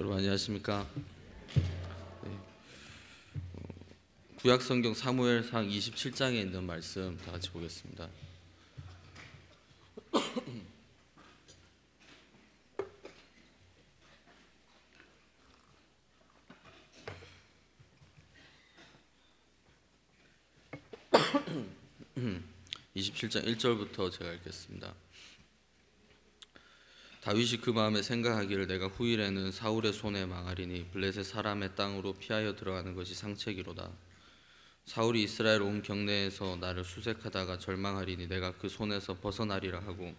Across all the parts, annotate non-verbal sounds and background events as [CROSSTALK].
여러분 안녕하십니까? 네. 어, 구약 성경 사무엘상 27장에 있는 말씀 다 같이 보겠습니다. (27장 [COUGHS] 1절부터) 제가 읽겠습니다. 다윗이 그 마음에 생각하기를 내가 후일에는 사울의 손에 망하리니 블레셋 사람의 땅으로 피하여 들어가는 것이 상책이로다. 사울이 이스라엘 온 경내에서 나를 수색하다가 절망하리니 내가 그 손에서 벗어나리라 하고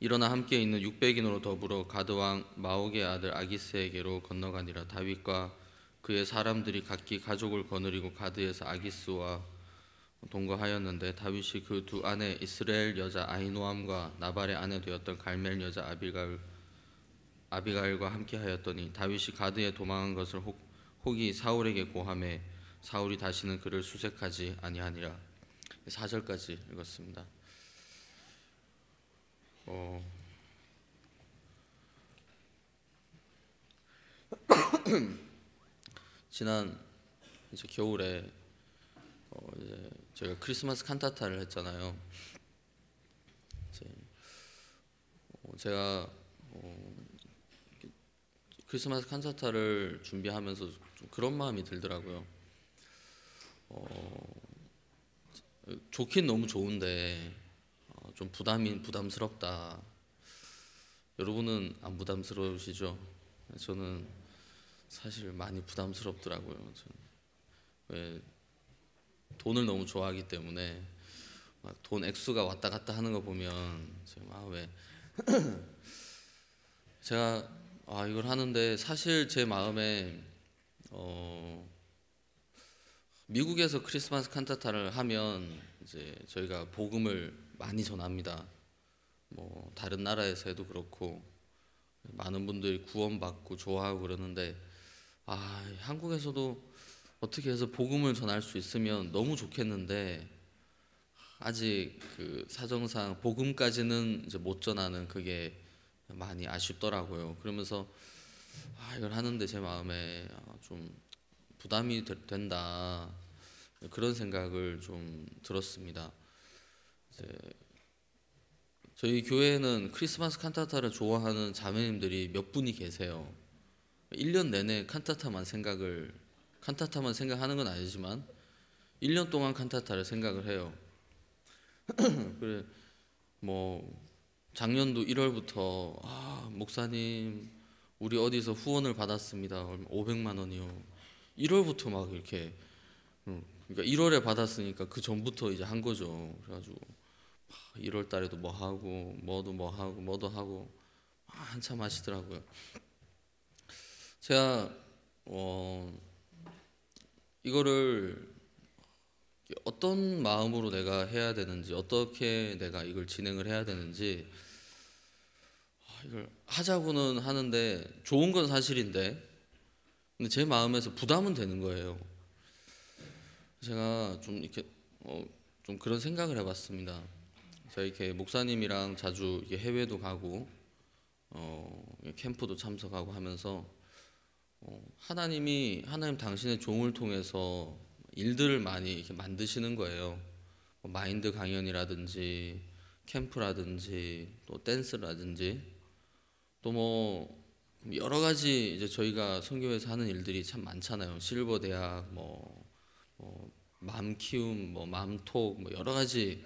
일어나 함께 있는 600인으로 더불어 가드왕 마옥의 아들 아기스에게로 건너가니라 다윗과 그의 사람들이 각기 가족을 거느리고 가드에서 아기스와 동거하였는데 다윗이 그 두 아내 이스라엘 여자 아이노암과 나발의 아내 되었던 갈멜 여자 아비갈 아비가일과 함께하였더니 다윗이 가드에 도망한 것을 혹, 혹이 사울에게 고함해 사울이 다시는 그를 수색하지 아니하니라 4절까지 읽었습니다. 어... [CLEARS THROAT] 지난 이제 겨울에 어 이제 제가 크리스마스 칸타타를 했잖아요. 어, 제가 어, 크리스마스 칸타타를 준비하면서 좀 그런 마음이 들더라고요. 어, 좋긴 너무 좋은데 어, 좀 부담이 부담스럽다. 여러분은 안 부담스러우시죠? 저는 사실 많이 부담스럽더라고요. 왜 돈을 너무 좋아하기 때문에 막돈 액수가 왔다 갔다 하는 거 보면 제금 아왜 [CLEARS THROAT] 제가 아 이걸 하는데 사실 제 마음에 어 미국에서 크리스마스 칸타타를 하면 이제 저희가 복음을 많이 전합니다. 뭐 다른 나라에서 해도 그렇고 많은 분들이 구원받고 좋아하고 그러는데 아 한국에서도 어떻게 해서 복음을 전할 수 있으면 너무 좋겠는데 아직 그 사정상 복음까지는 이제 못 전하는 그게 많이 아쉽더라고요. 그러면서 아, 이걸 하는데 제 마음에 아, 좀 부담이 되, 된다 그런 생각을 좀 들었습니다. 이제 저희 교회는 크리스마스 칸타타를 좋아하는 자매님들이 몇 분이 계세요. 1년 내내 칸타타만 생각을 칸타타만 생각하는 건 아니지만 1년 동안 칸타타를 생각을 해요. [CLEARS THROAT] 그래 뭐 작년도 1월부터 아, 목사님 우리 어디서 후원을 받았습니다. 500만 원이요. 1월부터 막 이렇게 음, 그러니까 1월에 받았으니까 그 전부터 이제 한 거죠. 그래가지고 1월 달에도 뭐 하고 뭐도 뭐 하고 뭐도 하고 한참 하시더라고요. 제가 어 이거를 어떤 마음으로 내가 해야 되는지 어떻게 내가 이걸 진행을 해야 되는지 아, 이걸 하자고는 하는데 좋은 건 사실인데 근데 제 마음에서 부담은 되는 거예요. 제가 좀 이렇게 어, 좀 그런 생각을 해봤습니다. 제가 이렇게 목사님이랑 자주 해외도 가고 어, 캠프도 참석하고 하면서 하나님이 하나님 당신의 종을 통해서 일들을 많이 이렇게 만드시는 거예요. 뭐 마인드 강연이라든지 캠프라든지 또 댄스라든지 또 뭐 여러 가지 이제 저희가 선교회에서 하는 일들이 참 많잖아요. 실버 대학 뭐, 뭐 마음 키움 뭐 맘톡 뭐 여러 가지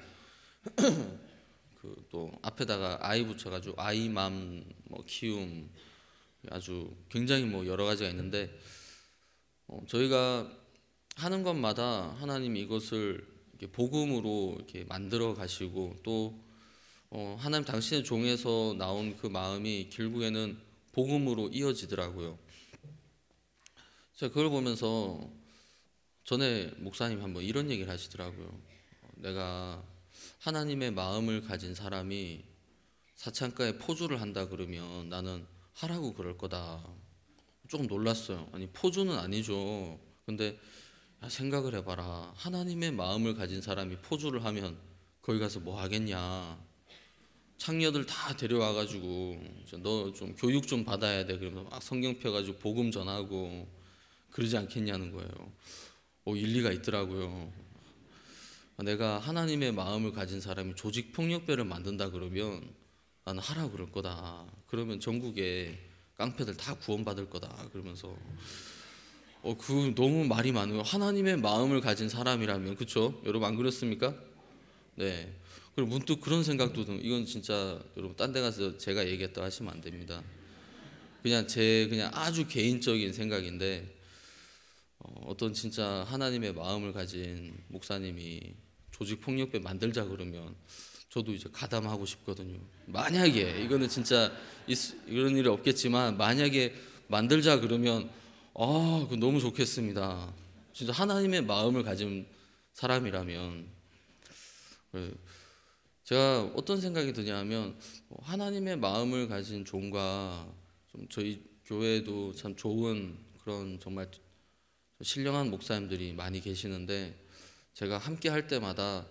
[CLEARS THROAT] 그또 앞에다가 아이 붙여가지고 아이맘 뭐 키움 아주 굉장히 뭐 여러 가지가 있는데 어, 저희가 하는 것마다 하나님 이것을 이렇게 복음으로 이렇게 만들어 가시고 또 어, 하나님 당신의 종에서 나온 그 마음이 결국에는 복음으로 이어지더라고요. 제가 그걸 보면서 전에 목사님 한번 이런 얘기를 하시더라고요. 내가 하나님의 마음을 가진 사람이 사창가에 포주를 한다 그러면 나는 하라고 그럴 거다. 조금 놀랐어요. 아니 포주는 아니죠. 근데 생각을 해봐라. 하나님의 마음을 가진 사람이 포주를 하면 거기 가서 뭐 하겠냐. 창녀들 다 데려와가지고 너 좀 교육 좀 받아야 돼. 그러면 막 성경 펴가지고 복음 전하고 그러지 않겠냐는 거예요. 오 어, 일리가 있더라고요. 내가 하나님의 마음을 가진 사람이 조직 폭력배를 만든다 그러면 나는 하라 그럴 거다. 그러면 전국에 깡패들 다 구원받을 거다. 그러면서 어 그 너무 말이 많아요. 하나님의 마음을 가진 사람이라면 그렇죠? 여러분 안 그렇습니까? 네. 그리고 문득 그런 생각도 드든 이건 진짜 여러분 딴 데 가서 제가 얘기했다 하시면 안 됩니다. 그냥 제 그냥 아주 개인적인 생각인데 어, 어떤 진짜 하나님의 마음을 가진 목사님이 조직 폭력배 만들자 그러면 저도 이제 가담하고 싶거든요. 만약에 이거는 진짜 이런 일이 없겠지만 만약에 만들자 그러면 아, 그 너무 좋겠습니다. 진짜 하나님의 마음을 가진 사람이라면 그, 제가 어떤 생각이 드냐면 뭐 하나님의 마음을 가진 종과 좀 저희 교회도참 좋은 그런 정말 신령한 목사님들이 많이 계시는데 제가 함께 할 때마다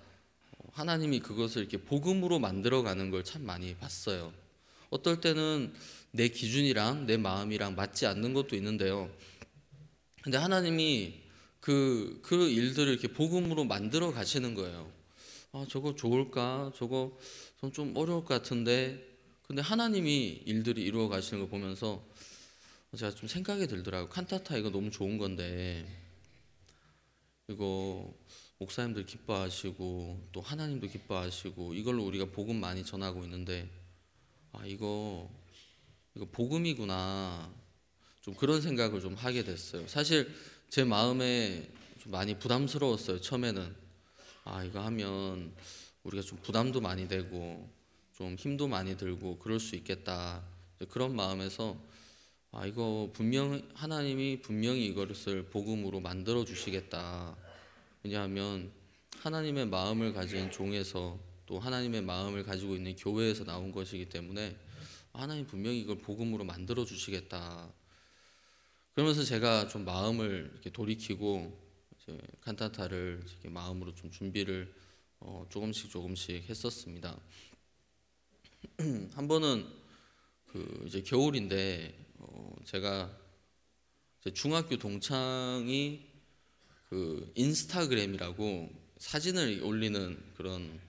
하나님이 그것을 이렇게 복음으로 만들어가는 걸 참 많이 봤어요. 어떨 때는 내 기준이랑 내 마음이랑 맞지 않는 것도 있는데요. 근데 하나님이 그, 그 일들을 이렇게 복음으로 만들어 가시는 거예요. 아, 저거 좋을까? 저거 좀 어려울 것 같은데. 근데 하나님이 일들이 이루어 가시는 걸 보면서 제가 좀 생각이 들더라고요. 칸타타 이거 너무 좋은 건데. 이거 목사님들 기뻐하시고 또 하나님도 기뻐하시고 이걸로 우리가 복음 많이 전하고 있는데 아 이거 이거 복음이구나 좀 그런 생각을 좀 하게 됐어요. 사실 제 마음에 좀 많이 부담스러웠어요. 처음에는 아 이거 하면 우리가 좀 부담도 많이 되고 좀 힘도 많이 들고 그럴 수 있겠다 그런 마음에서 아 이거 분명 하나님이 분명히 이것을 복음으로 만들어 주시겠다. 왜냐하면 하나님의 마음을 가진 종에서 또 하나님의 마음을 가지고 있는 교회에서 나온 것이기 때문에 하나님 분명히 이걸 복음으로 만들어 주시겠다. 그러면서 제가 좀 마음을 이렇게 돌이키고 칸타타를 이렇게 마음으로 좀 준비를 어 조금씩 조금씩 했었습니다. [CLEARS THROAT] 한 번은 그 이제 겨울인데 어 제가 중학교 동창이 그 인스타그램이라고 사진을 올리는 그런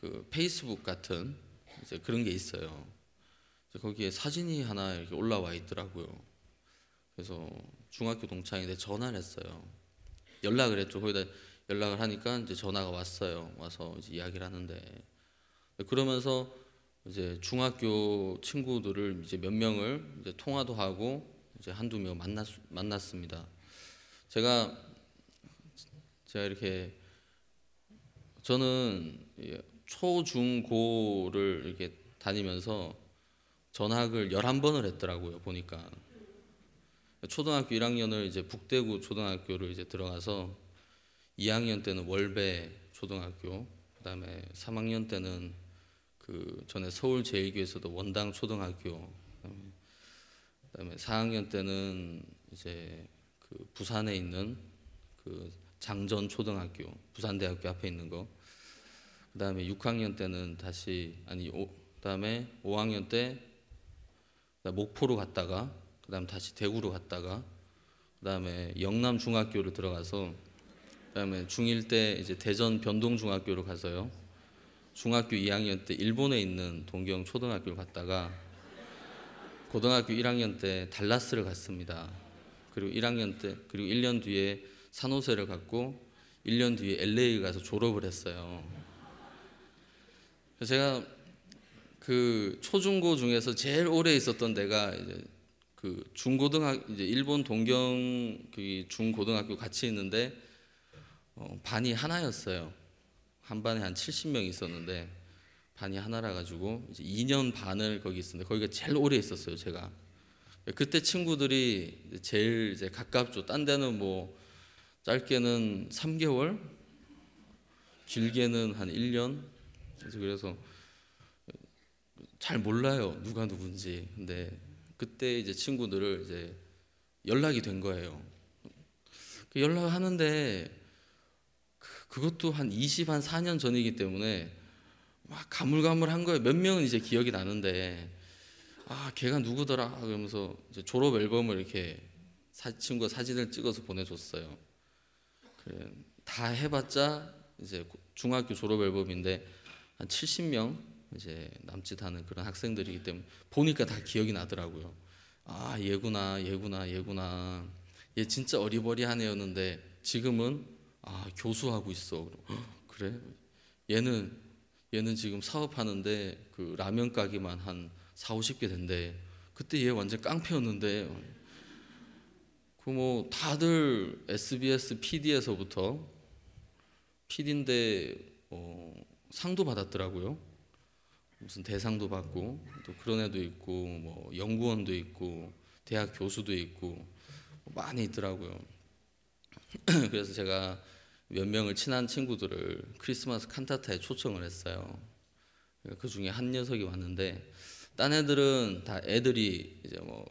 그 페이스북 같은 이제 그런 게 있어요. 거기에 사진이 하나 이렇게 올라와 있더라고요. 그래서 중학교 동창인데 전화를 했어요. 연락을 했죠. 거기다 연락을 하니까 이제 전화가 왔어요. 와서 이제 이야기를 하는데 그러면서 이제 중학교 친구들을 이제 몇 명을 이제 통화도 하고 이제 한두 명 만났 만났습니다. 제가 제가 이렇게 저는 초중고를 이렇게 다니면서 전학을 11번을 했더라고요. 보니까 초등학교 1학년을 이제 북대구 초등학교를 이제 들어가서 2학년 때는 월배 초등학교, 그다음에 3학년 때는 그 전에 서울 제일교에서도 원당 초등학교, 그다음에 4학년 때는 이제 그 부산에 있는 그 장전 초등학교, 부산대학교 앞에 있는 거. 그 다음에 6학년 때는 다시 아니 그 다음에 5학년 때 목포로 갔다가 그 다음 다시 대구로 갔다가 그 다음에 영남 중학교를 들어가서 그 다음에 중1 때 이제 대전 변동 중학교로 가서요. 중학교 2학년 때 일본에 있는 동경 초등학교를 갔다가 고등학교 1학년 때 달라스를 갔습니다. 그리고 1학년 때 그리고 1년 뒤에 산호세를 갖고 1년 뒤에 LA 가서 졸업을 했어요. 제가 그 초중고 중에서 제일 오래 있었던 데가 이제 그 중고등학 이제 일본 동경 그 중고등학교 같이 있는데 어, 반이 하나였어요. 한 반에 한 70명 있었는데 반이 하나라 가지고 이제 2년 반을 거기 있었는데 거기가 제일 오래 있었어요, 제가. 그때 친구들이 제일 이제 가깝죠. 딴 데는 뭐 짧게는 3개월, 길게는 한 1년. 그래서 그래서 잘 몰라요 누가 누군지. 근데 그때 이제 친구들을 이제 연락이 된 거예요. 그 연락하는데 그, 그것도 한 20, 한 4년 전이기 때문에 막 가물가물한 거예요. 몇 명은 이제 기억이 나는데 아 걔가 누구더라 그러면서 졸업 앨범을 이렇게 사, 친구가 사진을 찍어서 보내줬어요. 다 해봤자 이제 중학교 졸업 앨범인데 한 70명 이제 남짓하는 그런 학생들이기 때문에 보니까 다 기억이 나더라고요. 아 얘구나 얘구나 얘구나 얘 진짜 어리버리한 애였는데 지금은 아 교수하고 있어. 그래? 얘는 얘는 지금 사업하는데 그 라면 가게만 한 4, 50개 된대. 그때 얘 완전 깡패였는데 그뭐 다들 SBS PD에서부터 PD인데 어, 상도 받았더라고요. 무슨 대상도 받고 또 그런 애도 있고 뭐 연구원도 있고 대학 교수도 있고 뭐 많이 있더라고요. [CLEARS THROAT] 그래서 제가 몇 명을 친한 친구들을 크리스마스 칸타타에 초청을 했어요. 그 중에 한 녀석이 왔는데 딴 애들은 다 애들이 이제 뭐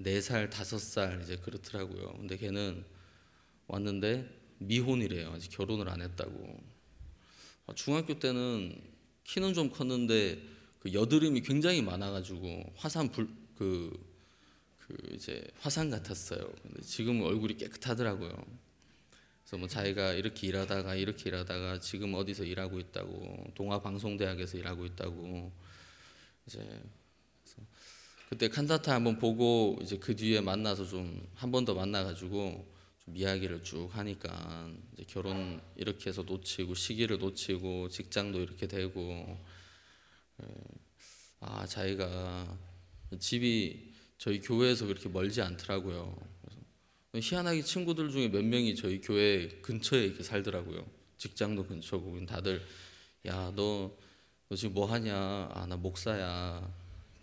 4살, 5살 이제 그렇더라고요. 근데 걔는 왔는데 미혼이래요. 아직 결혼을 안 했다고. 아, 중학교 때는 키는 좀 컸는데 그 여드름이 굉장히 많아가지고 화산 불그 그 이제 화상 같았어요. 근데 지금 얼굴이 깨끗하더라고요. 그래서 뭐 자기가 이렇게 일하다가 이렇게 일하다가 지금 어디서 일하고 있다고 동아 방송대학에서 일하고 있다고 이제 그때 칸타타 한번 보고 이제 그 뒤에 만나서 좀 한 번 더 만나가지고 좀 이야기를 쭉 하니까 이제 결혼 이렇게 해서 놓치고 시기를 놓치고 직장도 이렇게 되고 예. 아 자기가 집이 저희 교회에서 그렇게 멀지 않더라고요. 희한하게 친구들 중에 몇 명이 저희 교회 근처에 이렇게 살더라고요. 직장도 근처고 다들 야 너 너 지금 뭐 하냐? 아 나 목사야.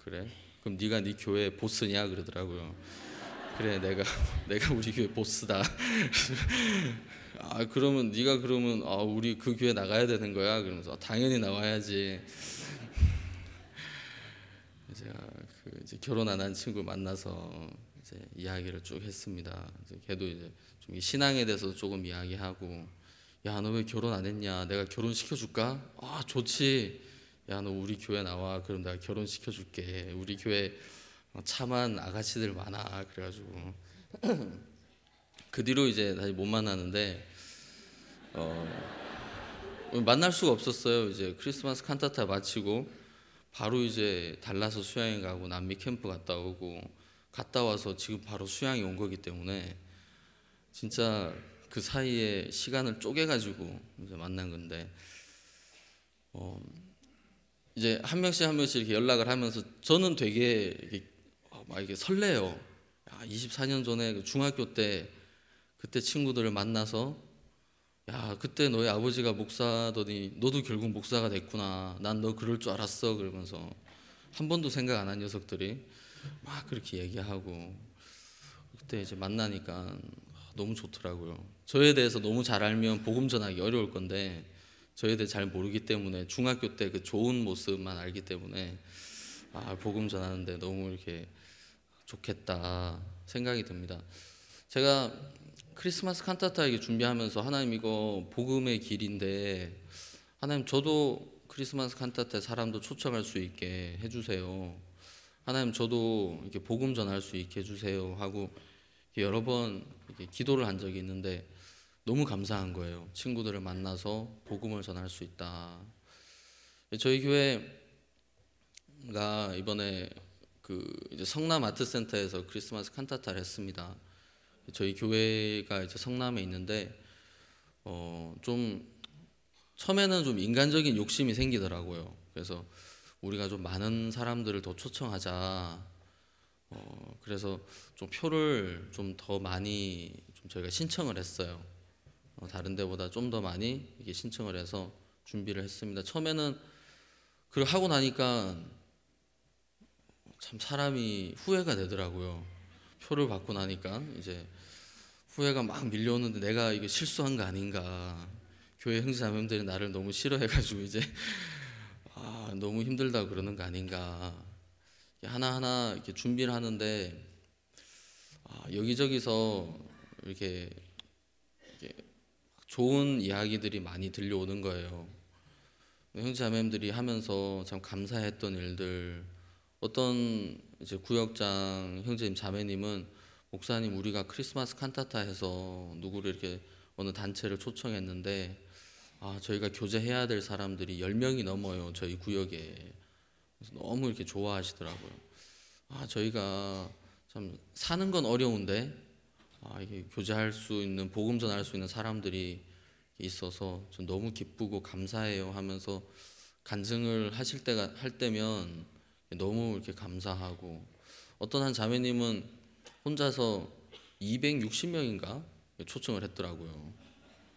그래? 그럼 네가 네 교회 보스냐 그러더라고요. 그래 내가 [LAUGHS] 내가 우리 교회 보스다. [LAUGHS] 아 그러면 네가 그러면 아 우리 그 교회 나가야 되는 거야 그러면서 아, 당연히 나와야지. [LAUGHS] 제그 아, 이제 결혼 안 한 친구 만나서 이제 이야기를 쭉 했습니다. 이제 걔도 이제 좀 신앙에 대해서 조금 이야기하고 야 너 왜 결혼 안 했냐? 내가 결혼 시켜줄까? 아 좋지. 야너 우리 교회 나와 그럼 내가 결혼 시켜줄게 우리 교회 어, 참한 아가씨들 많아 그래가지고 [CLEARS THROAT] 그 뒤로 이제 다시 못 만나는데 어, 만날 수가 없었어요 이제 크리스마스 칸타타 마치고 바로 이제 달라서 수양에 가고 남미 캠프 갔다 오고 갔다 와서 지금 바로 수양에 온 거기 때문에 진짜 그 사이에 시간을 쪼개가지고 이제 만난 건데 어, 이제 한 명씩 한 명씩 이렇게 연락을 하면서 저는 되게 이렇게 어, 막 이게 설레요. 야, 24년 전에 그 중학교 때 그때 친구들을 만나서 야 그때 너희 아버지가 목사더니 너도 결국 목사가 됐구나. 난 너 그럴 줄 알았어. 그러면서 한 번도 생각 안 한 녀석들이 막 그렇게 얘기하고 그때 이제 만나니까 너무 좋더라고요. 저에 대해서 너무 잘 알면 복음 전하기 어려울 건데 저희들 잘 모르기 때문에 중학교 때 그 좋은 모습만 알기 때문에 아 복음 전하는데 너무 이렇게 좋겠다 생각이 듭니다. 제가 크리스마스 칸타타 이게 준비하면서 하나님 이거 복음의 길인데 하나님 저도 크리스마스 칸타타 사람도 초청할 수 있게 해주세요. 하나님 저도 이렇게 복음 전할 수 있게 해주세요 하고 여러 번 기도를 한 적이 있는데 너무 감사한 거예요. 친구들을 만나서 복음을 전할 수 있다. 저희 교회가 이번에 그 이제 성남 아트센터에서 크리스마스 칸타타를 했습니다. 저희 교회가 이제 성남에 있는데 어좀 처음에는 좀 인간적인 욕심이 생기더라고요. 그래서 우리가 좀 많은 사람들을 더 초청하자. 어 그래서 좀 표를 좀 더 많이 좀 저희가 신청을 했어요. 어, 다른 데보다 좀 더 많이 이게 신청을 해서 준비를 했습니다. 처음에는 그리 하고 나니까 참 사람이 후회가 되더라고요. 표를 받고 나니까 이제 후회가 막 밀려오는데 내가 이게 실수한 거 아닌가. 교회 형제자매들이 나를 너무 싫어해가지고 이제 [LAUGHS] 아 너무 힘들다 그러는 거 아닌가. 하나 하나 이렇게 준비를 하는데 아, 여기저기서 이렇게 좋은 이야기들이 많이 들려오는 거예요. 형제자매들이 하면서 참 감사했던 일들, 어떤 이제 구역장 형제님 자매님은 목사님 우리가 크리스마스 칸타타에서 누구를 이렇게 어느 단체를 초청했는데 아 저희가 교제해야 될 사람들이 1명이 넘어요 저희 구역에 그래서 너무 이렇게 좋아하시더라고요 아 저희가 참 사는 건 어려운데 아, 이게 교제할 수 있는 복음 전할 수 있는 사람들이 있어서 전 너무 기쁘고 감사해요 하면서 간증을 하실 때가 할 때면 너무 이렇게 감사하고 어떤 한 자매님은 혼자서 260명인가 초청을 했더라고요.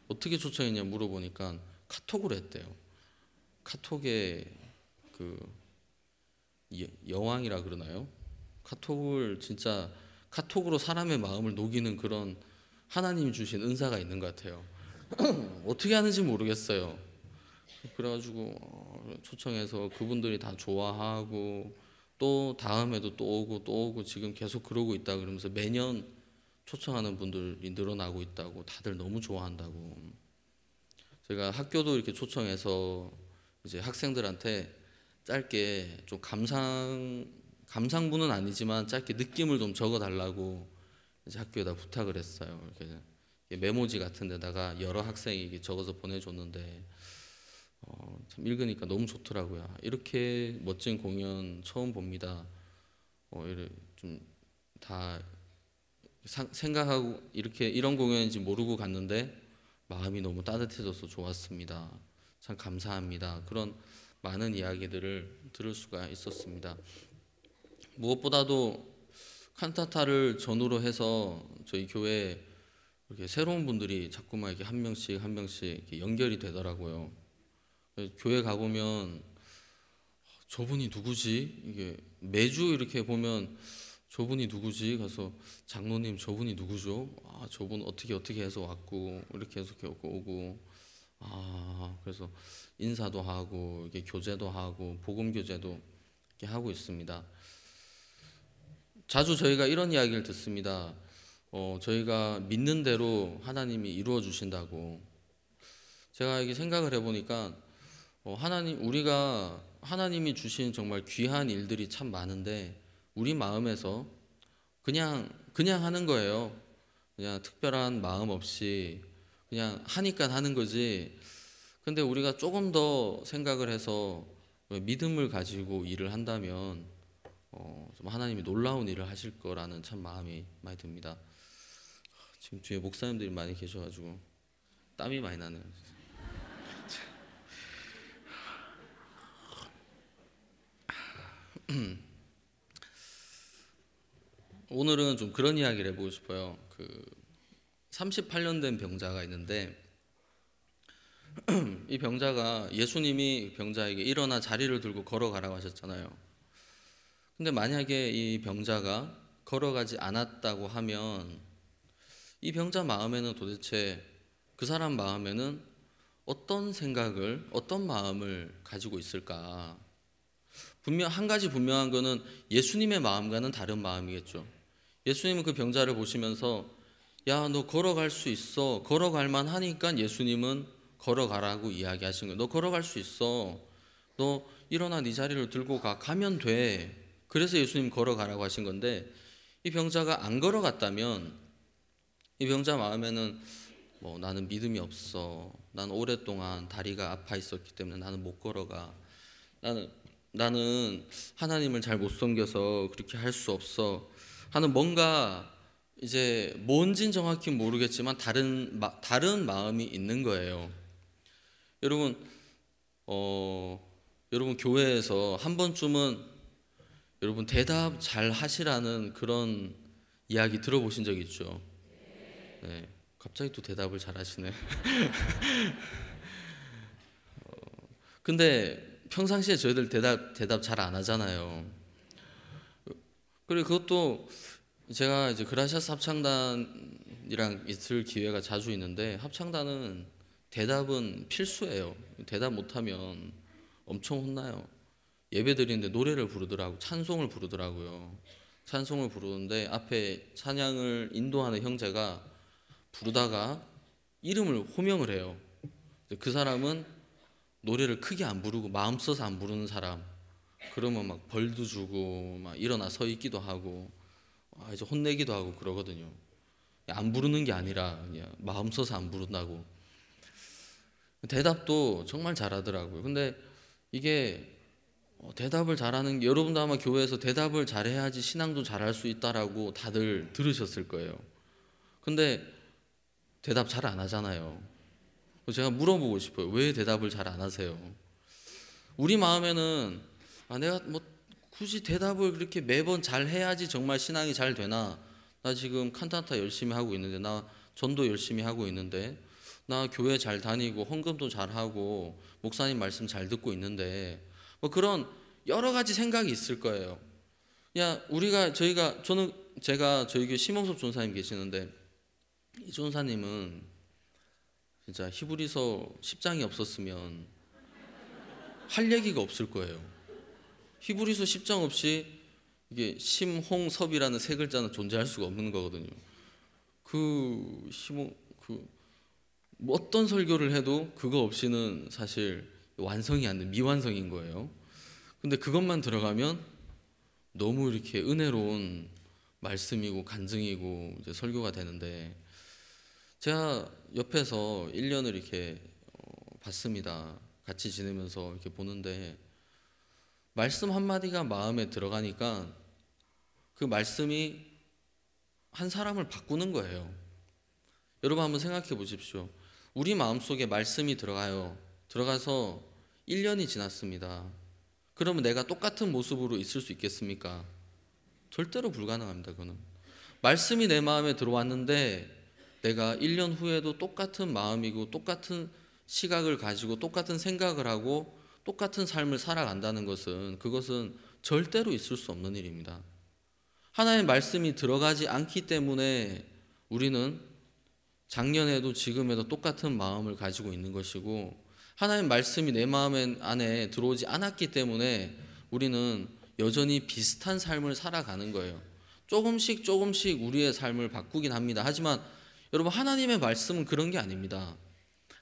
어떻게 초청했냐 물어보니까 카톡으로 했대요. 카톡에 그 여왕이라 그러나요? 카톡을 진짜 카톡으로 사람의 마음을 녹이는 그런 하나님이 주신 은사가 있는 것 같아요. [CLEARS THROAT] 어떻게 하는지 모르겠어요. 그래가지고 어, 초청해서 그분들이 다 좋아하고 또 다음에도 또 오고 또 오고 지금 계속 그러고 있다 그러면서 매년 초청하는 분들이 늘어나고 있다고 다들 너무 좋아한다고 제가 학교도 이렇게 초청해서 이제 학생들한테 짧게 좀 감상 감상문은 아니지만 짧게 느낌을 좀 적어달라고 이제 학교에다 부탁을 했어요. 이렇게 메모지 같은 데다가 여러 학생이 적어서 보내줬는데 어, 참 읽으니까 너무 좋더라고요. 이렇게 멋진 공연 처음 봅니다. 어, 좀다 생각하고 이렇게 이런 공연인지 모르고 갔는데 마음이 너무 따뜻해져서 좋았습니다. 참 감사합니다. 그런 많은 이야기들을 들을 수가 있었습니다. 무엇보다도 칸타타를 전후로 해서 저희 교회 이렇게 새로운 분들이 자꾸만 이렇게 한 명씩 한 명씩 연결이 되더라고요. 교회 가보면 저분이 누구지? 이게 매주 이렇게 보면 저분이 누구지? 가서 장로님 저분이 누구죠? 아 저분 어떻게 어떻게 해서 왔고 이렇게 해서 오고 아 그래서 인사도 하고 이게 교제도 하고 복음 교제도 이렇게 하고 있습니다. 자주 저희가 이런 이야기를 듣습니다. 어, 저희가 믿는 대로 하나님이 이루어 주신다고. 제가 이게 생각을 해보니까 어, 하나님 우리가 하나님이 주신 정말 귀한 일들이 참 많은데 우리 마음에서 그냥 그냥 하는 거예요. 그냥 특별한 마음 없이 그냥 하니까 하는 거지. 근데 우리가 조금 더 생각을 해서 믿음을 가지고 일을 한다면 어, 좀 하나님이 놀라운 일을 하실 거라는 참 마음이 많이 듭니다. 지금 뒤에 목사님들이 많이 계셔가지고 땀이 많이 나네요. [CLEARS THROAT] 오늘은 좀 그런 이야기를 해보고 싶어요. 그 38년 된 병자가 있는데 [CLEARS THROAT] 이 병자가 예수님이 병자에게 일어나 자리를 들고 걸어가라고 하셨잖아요. 근데 만약에 이 병자가 걸어가지 않았다고 하면 이 병자 마음에는 도대체 그 사람 마음에는 어떤 생각을 어떤 마음을 가지고 있을까? 분명 한 가지 분명한 거는 예수님의 마음과는 다른 마음이겠죠. 예수님은 그 병자를 보시면서 야, 너 걸어갈 수 있어. 걸어갈 만 하니까 예수님은 걸어가라고 이야기하신 거예요. 너 걸어갈 수 있어. 너 일어나 네 자리를 들고 가. 가면 돼. 그래서 예수님 걸어가라고 하신 건데 이 병자가 안 걸어갔다면 이 병자 마음에는 뭐 나는 믿음이 없어. 난 오랫동안 다리가 아파 있었기 때문에 나는 못 걸어가. 나는 나는 하나님을 잘 못 섬겨서 그렇게 할 수 없어. 하는 뭔가 이제 뭔진 정확히 모르겠지만 다른 마, 다른 마음이 있는 거예요. 여러분 어 여러분 교회에서 한 번쯤은 여러분 대답 잘 하시라는 그런 이야기 들어보신 적 있죠? 네. 갑자기 또 대답을 잘 하시네. [LAUGHS] 어, 근데 평상시에 저희들 대답 대답 잘 안 하잖아요. 그리고 그것도 제가 이제 그라시스 합창단이랑 있을 기회가 자주 있는데 합창단은 대답은 필수예요. 대답 못하면 엄청 혼나요. 예배 드리는데 노래를 부르더라고 찬송을 부르더라고요. 찬송을 부르는데 앞에 찬양을 인도하는 형제가 부르다가 이름을 호명을 해요. 그 사람은 노래를 크게 안 부르고 마음 써서 안 부르는 사람. 그러면 막 벌도 주고 막 일어나 서 있기도 하고 아 이제 혼내기도 하고 그러거든요. 안 부르는 게 아니라 그냥 마음 써서 안 부른다고. 대답도 정말 잘하더라고요. 근데 이게 어, 대답을 잘하는 여러분도 아마 교회에서 대답을 잘해야지 신앙도 잘할 수 있다라고 다들 들으셨을 거예요. 근데 대답 잘 안 하잖아요. 제가 물어보고 싶어요. 왜 대답을 잘 안 하세요? 우리 마음에는 아 내가 뭐 굳이 대답을 그렇게 매번 잘 해야지 정말 신앙이 잘 되나? 나 지금 칸타타 열심히 하고 있는데 나 전도 열심히 하고 있는데 나 교회 잘 다니고 헌금도 잘 하고 목사님 말씀 잘 듣고 있는데 뭐 그런 여러 가지 생각이 있을 거예요. 야, 우리가 저희가 저는 제가 저희 교회 심영섭 전사님 계시는데 이 전사님은 진짜 히브리서 10장이 없었으면 할 얘기가 없을 거예요. 히브리서 10장 없이 이게 심홍섭이라는 세 글자는 존재할 수가 없는 거거든요. 그 심홍 그뭐 어떤 설교를 해도 그거 없이는 사실 완성이 안 돼. 미완성인 거예요. 근데 그것만 들어가면 너무 이렇게 은혜로운 말씀이고 간증이고 이제 설교가 되는데 제가 옆에서 1년을 이렇게 어, 봤습니다. 같이 지내면서 이렇게 보는데 말씀 한마디가 마음에 들어가니까 그 말씀이 한 사람을 바꾸는 거예요. 여러분 한번 생각해 보십시오. 우리 마음속에 말씀이 들어가요. 들어가서 1년이 지났습니다. 그러면 내가 똑같은 모습으로 있을 수 있겠습니까? 절대로 불가능합니다. 그는 말씀이 내 마음에 들어왔는데 내가 1년 후에도 똑같은 마음이고 똑같은 시각을 가지고 똑같은 생각을 하고 똑같은 삶을 살아간다는 것은 그것은 절대로 있을 수 없는 일입니다. 하나의 말씀이 들어가지 않기 때문에 우리는 작년에도 지금에도 똑같은 마음을 가지고 있는 것이고 하나님 말씀이 내 마음 안에 들어오지 않았기 때문에 우리는 여전히 비슷한 삶을 살아가는 거예요. 조금씩 조금씩 우리의 삶을 바꾸긴 합니다. 하지만 여러분 하나님의 말씀은 그런 게 아닙니다.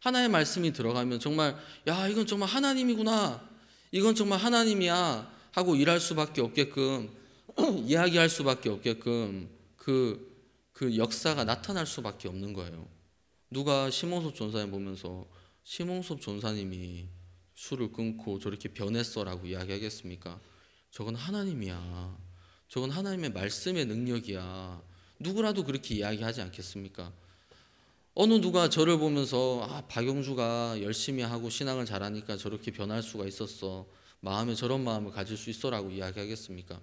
하나의 말씀이 들어가면 정말 야 이건 정말 하나님이구나. 이건 정말 하나님이야 하고 일할 수밖에 없게끔 [CLEARS THROAT] 이야기할 수밖에 없게끔 그그 그 역사가 나타날 수밖에 없는 거예요. 누가 심호소 전사에 보면서 심홍섭 존사님이 술을 끊고 저렇게 변했어라고 이야기하겠습니까? 저건 하나님이야. 저건 하나님의 말씀의 능력이야. 누구라도 그렇게 이야기하지 않겠습니까? 어느 누가 저를 보면서 아, 박영주가 열심히 하고 신앙을 잘하니까 저렇게 변할 수가 있었어. 마음에 저런 마음을 가질 수 있어라고 이야기하겠습니까?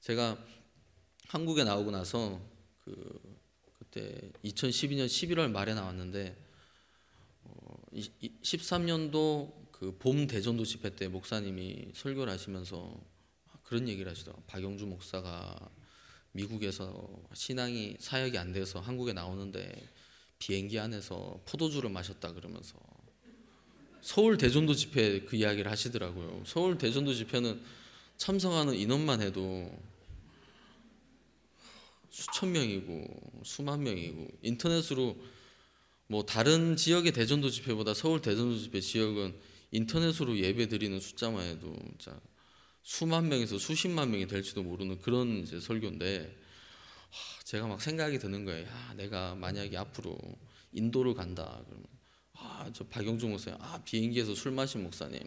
제가 한국에 나오고 나서 그 그때 2012년 11월 말에 나왔는데 13년도 그 봄 대전도 집회 때 목사님이 설교를 하시면서 그런 얘기를 하시더라고요. 박영주 목사가 미국에서 신앙이 사역이 안 돼서 한국에 나오는데 비행기 안에서 포도주를 마셨다 그러면서 서울 대전도 집회 그 이야기를 하시더라고요. 서울 대전도 집회는 참석하는 인원만 해도 수천 명이고 수만 명이고 인터넷으로 뭐 다른 지역의 대전도 집회보다 서울 대전도 집회 지역은 인터넷으로 예배 드리는 숫자만 해도 진짜 수만 명에서 수십만 명이 될지도 모르는 그런 이제 설교인데 제가 막 생각이 드는 거예요. 야, 내가 만약에 앞으로 인도를 간다 그러면 아, 저 박영주 목사님, 아, 비행기에서 술 마신 목사님.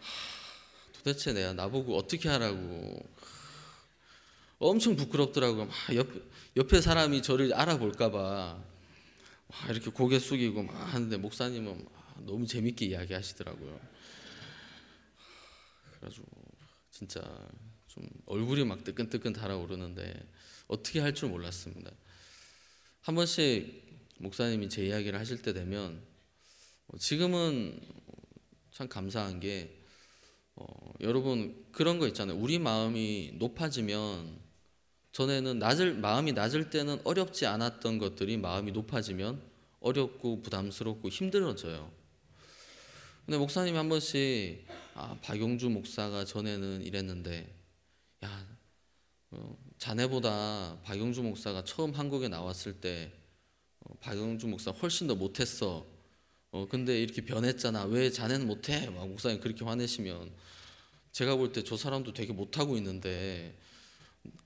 하, 도대체 내가 나보고 어떻게 하라고. 엄청 부끄럽더라고요. 막 옆, 옆에 사람이 저를 알아볼까봐. 막 아, 이렇게 고개 숙이고 막 하는데 목사님은 너무 재밌게 이야기하시더라고요. 그래가지고 진짜 좀 얼굴이 막 뜨끈뜨끈 달아오르는데 어떻게 할 줄 몰랐습니다. 한 번씩 목사님이 제 이야기를 하실 때 되면 어, 지금은 참 감사한 게 어, 여러분 그런 거 있잖아요. 우리 마음이 높아지면 전에는 낮을 마음이 낮을 때는 어렵지 않았던 것들이 마음이 높아지면 어렵고 부담스럽고 힘들어져요. 근데 목사님이 한 번씩 아, 박용주 목사가 전에는 이랬는데 야 어, 자네보다 박용주 목사가 처음 한국에 나왔을 때 어, 박용주 목사 훨씬 더 못했어. 어, 근데 이렇게 변했잖아. 왜 자네는 못해? 막 목사님 그렇게 화내시면 제가 볼 때 저 사람도 되게 못하고 있는데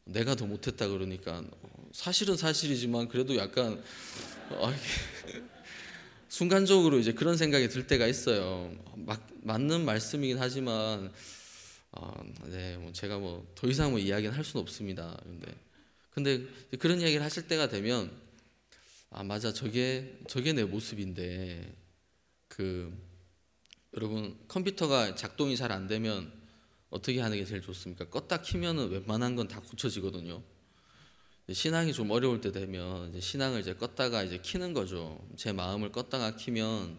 내가 더 못했다 그러니까 사실은 사실이지만 그래도 약간 어, [LAUGHS] 순간적으로 이제 그런 생각이 들 때가 있어요. 막, 맞는 말씀이긴 하지만 아, 네, 뭐 제가 뭐 더 이상 뭐 이야기는 할 수는 없습니다. 근데 근데 그런 이야기를 하실 때가 되면 아 맞아 저게 저게 내 모습인데 그 여러분 컴퓨터가 작동이 잘 안 되면 어떻게 하는 게 제일 좋습니까? 껐다 키면은 웬만한 건 다 고쳐지거든요. 신앙이 좀 어려울 때 되면 이제 신앙을 이제 껐다가 이제 키는 거죠. 제 마음을 껐다가 키면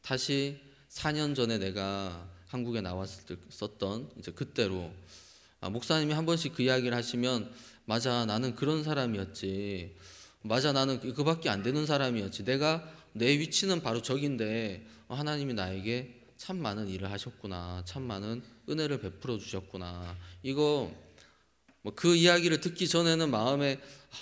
다시 4년 전에 내가 한국에 나왔을 때 썼던 이제 그때로 아, 목사님이 한 번씩 그 이야기를 하시면 맞아 나는 그런 사람이었지 맞아 나는 그, 그밖에 안 되는 사람이었지 내가 내 위치는 바로 저긴데 어, 하나님이 나에게 참 많은 일을 하셨구나 참 많은 은혜를 베풀어 주셨구나. 이거 뭐 그 이야기를 듣기 전에는 마음에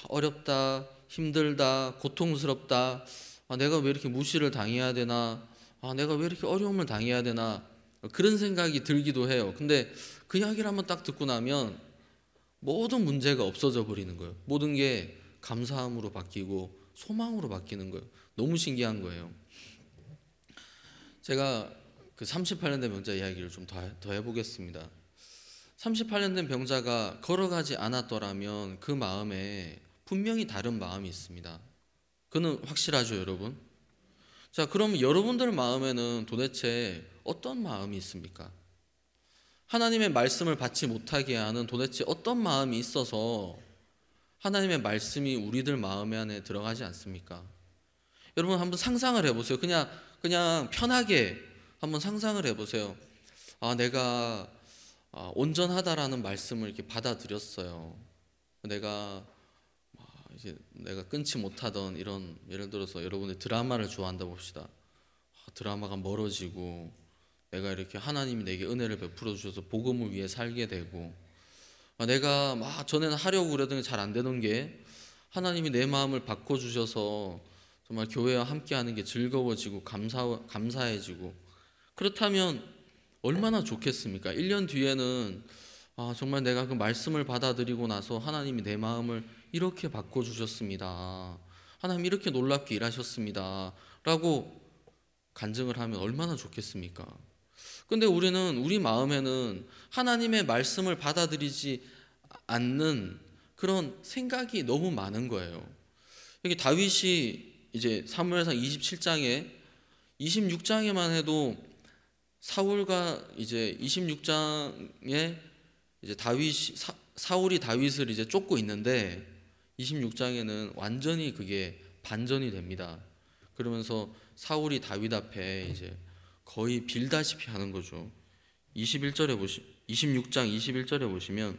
어렵다, 힘들다, 고통스럽다. 아, 내가 왜 이렇게 무시를 당해야 되나? 아, 내가 왜 이렇게 어려움을 당해야 되나? 그런 생각이 들기도 해요. 근데 그 이야기를 한번 딱 듣고 나면 모든 문제가 없어져 버리는 거예요. 모든 게 감사함으로 바뀌고 소망으로 바뀌는 거예요. 너무 신기한 거예요. 제가 그 38년 된 병자 이야기를 좀 더 해보겠습니다. 38년 된 병자가 걸어가지 않았더라면 그 마음에 분명히 다른 마음이 있습니다. 그는 확실하죠, 여러분? 자, 그럼 여러분들 마음에는 도대체 어떤 마음이 있습니까? 하나님의 말씀을 받지 못하게 하는 도대체 어떤 마음이 있어서 하나님의 말씀이 우리들 마음 안에 들어가지 않습니까? 여러분 한번 상상을 해보세요. 그냥 그냥 편하게 한번 상상을 해보세요. 아, 내가 아, 온전하다라는 말씀을 이렇게 받아들였어요. 내가 아, 이제 내가 끊지 못하던 이런 예를 들어서 여러분의 드라마를 좋아한다 봅시다. 아, 드라마가 멀어지고 내가 이렇게 하나님이 내게 은혜를 베풀어 주셔서 복음을 위해 살게 되고 내가 막 전에는 하려고 그러던 게 잘안 되던 게 하나님이 내 마음을 바꿔 주셔서 정말 교회와 함께하는 게 즐거워지고 감사 감사해지고 그렇다면 얼마나 좋겠습니까? 1년 뒤에는 아, 정말 내가 그 말씀을 받아들이고 나서 하나님이 내 마음을 이렇게 바꿔주셨습니다. 하나님 이렇게 놀랍게 일하셨습니다. 라고 간증을 하면 얼마나 좋겠습니까? 근데 우리는 우리 마음에는 하나님의 말씀을 받아들이지 않는 그런 생각이 너무 많은 거예요. 여기 다윗이 이제 사무엘상 27장에 26장에만 해도 사울과 이제 26장에 이제 다윗 사울이 다윗을 이제 쫓고 있는데 26장에는 완전히 그게 반전이 됩니다. 그러면서 사울이 다윗 앞에 이제 거의 빌다시피 하는 거죠. 21절에 보시 26장 21절에 보시면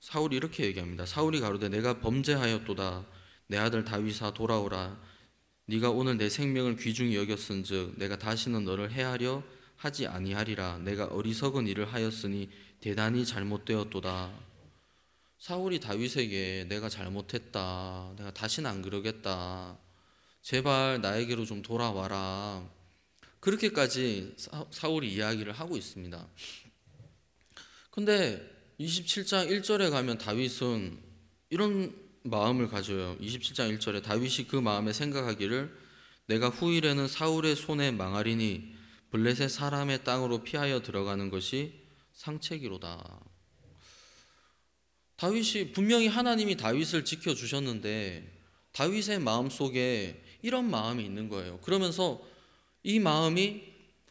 사울이 이렇게 얘기합니다. 사울이 가로되 내가 범죄하였도다. 내 아들 다윗아 돌아오라. 네가 오늘 내 생명을 귀중히 여겼은즉 내가 다시는 너를 해하려 하지 아니하리라 내가 어리석은 일을 하였으니 대단히 잘못되었도다. 사울이 다윗에게 내가 잘못했다. 내가 다시는 안 그러겠다. 제발 나에게로 좀 돌아와라. 그렇게까지 사울이 이야기를 하고 있습니다. 근데 27장 1절에 가면 다윗은 이런 마음을 가져요. 27장 1절에 다윗이 그 마음에 생각하기를 내가 후일에는 사울의 손에 망하리니 블레셋 사람의 땅으로 피하여 들어가는 것이 상책이로다. 다윗이 분명히 하나님이 다윗을 지켜 주셨는데 다윗의 마음 속에 이런 마음이 있는 거예요. 그러면서 이 마음이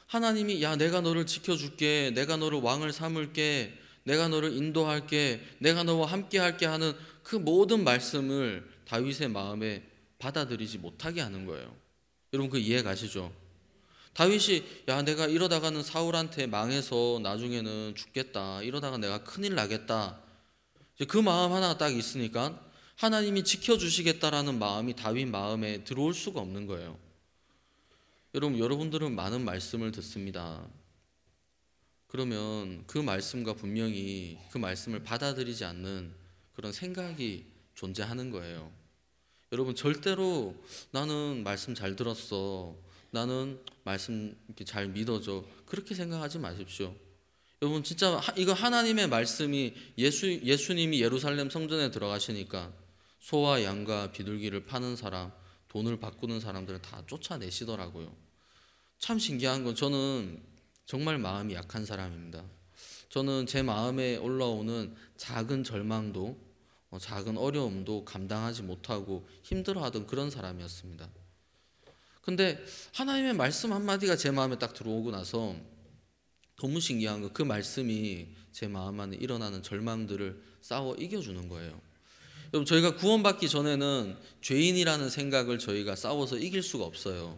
하나님이 야 내가 너를 지켜 줄게. 내가 너를 왕을 삼을게. 내가 너를 인도할게. 내가 너와 함께 할게 하는 그 모든 말씀을 다윗의 마음에 받아들이지 못하게 하는 거예요. 여러분 그 이해 가시죠? 다윗이 야 내가 이러다가는 사울한테 망해서 나중에는 죽겠다. 이러다가 내가 큰일 나겠다. 이제 그 마음 하나 딱 있으니까 하나님이 지켜 주시겠다라는 마음이 다윗 마음에 들어올 수가 없는 거예요. 여러분 여러분들은 많은 말씀을 듣습니다. 그러면 그 말씀과 분명히 그 말씀을 받아들이지 않는 그런 생각이 존재하는 거예요. 여러분 절대로 나는 말씀 잘 들었어. 나는 말씀 이렇게 잘 믿어져. 그렇게 생각하지 마십시오. 여러분 진짜 이거 하나님의 말씀이 예수 예수님이 예루살렘 성전에 들어가시니까 소와 양과 비둘기를 파는 사람, 돈을 바꾸는 사람들을 다 쫓아내시더라고요. 참 신기한 건 저는 정말 마음이 약한 사람입니다. 저는 제 마음에 올라오는 작은 절망도 어, 작은 어려움도 감당하지 못하고 힘들어하던 그런 사람이었습니다. 근데 하나님의 말씀 한마디가 제 마음에 딱 들어오고 나서 너무 신기한 거 그 말씀이 제 마음 안에 일어나는 절망들을 싸워 이겨주는 거예요. 여러분 저희가 구원받기 전에는 죄인이라는 생각을 저희가 싸워서 이길 수가 없어요.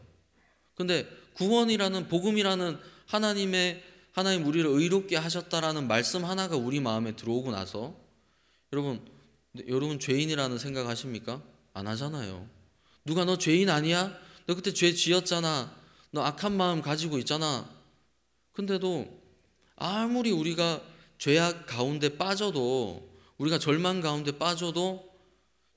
근데 구원이라는 복음이라는 하나님의 하나님 우리를 의롭게 하셨다라는 말씀 하나가 우리 마음에 들어오고 나서 여러분 여러분 죄인이라는 생각하십니까? 안 하잖아요. 누가 너 죄인 아니야? 너 그때 죄 지었잖아. 너 악한 마음 가지고 있잖아. 근데도 아무리 우리가 죄악 가운데 빠져도 우리가 절망 가운데 빠져도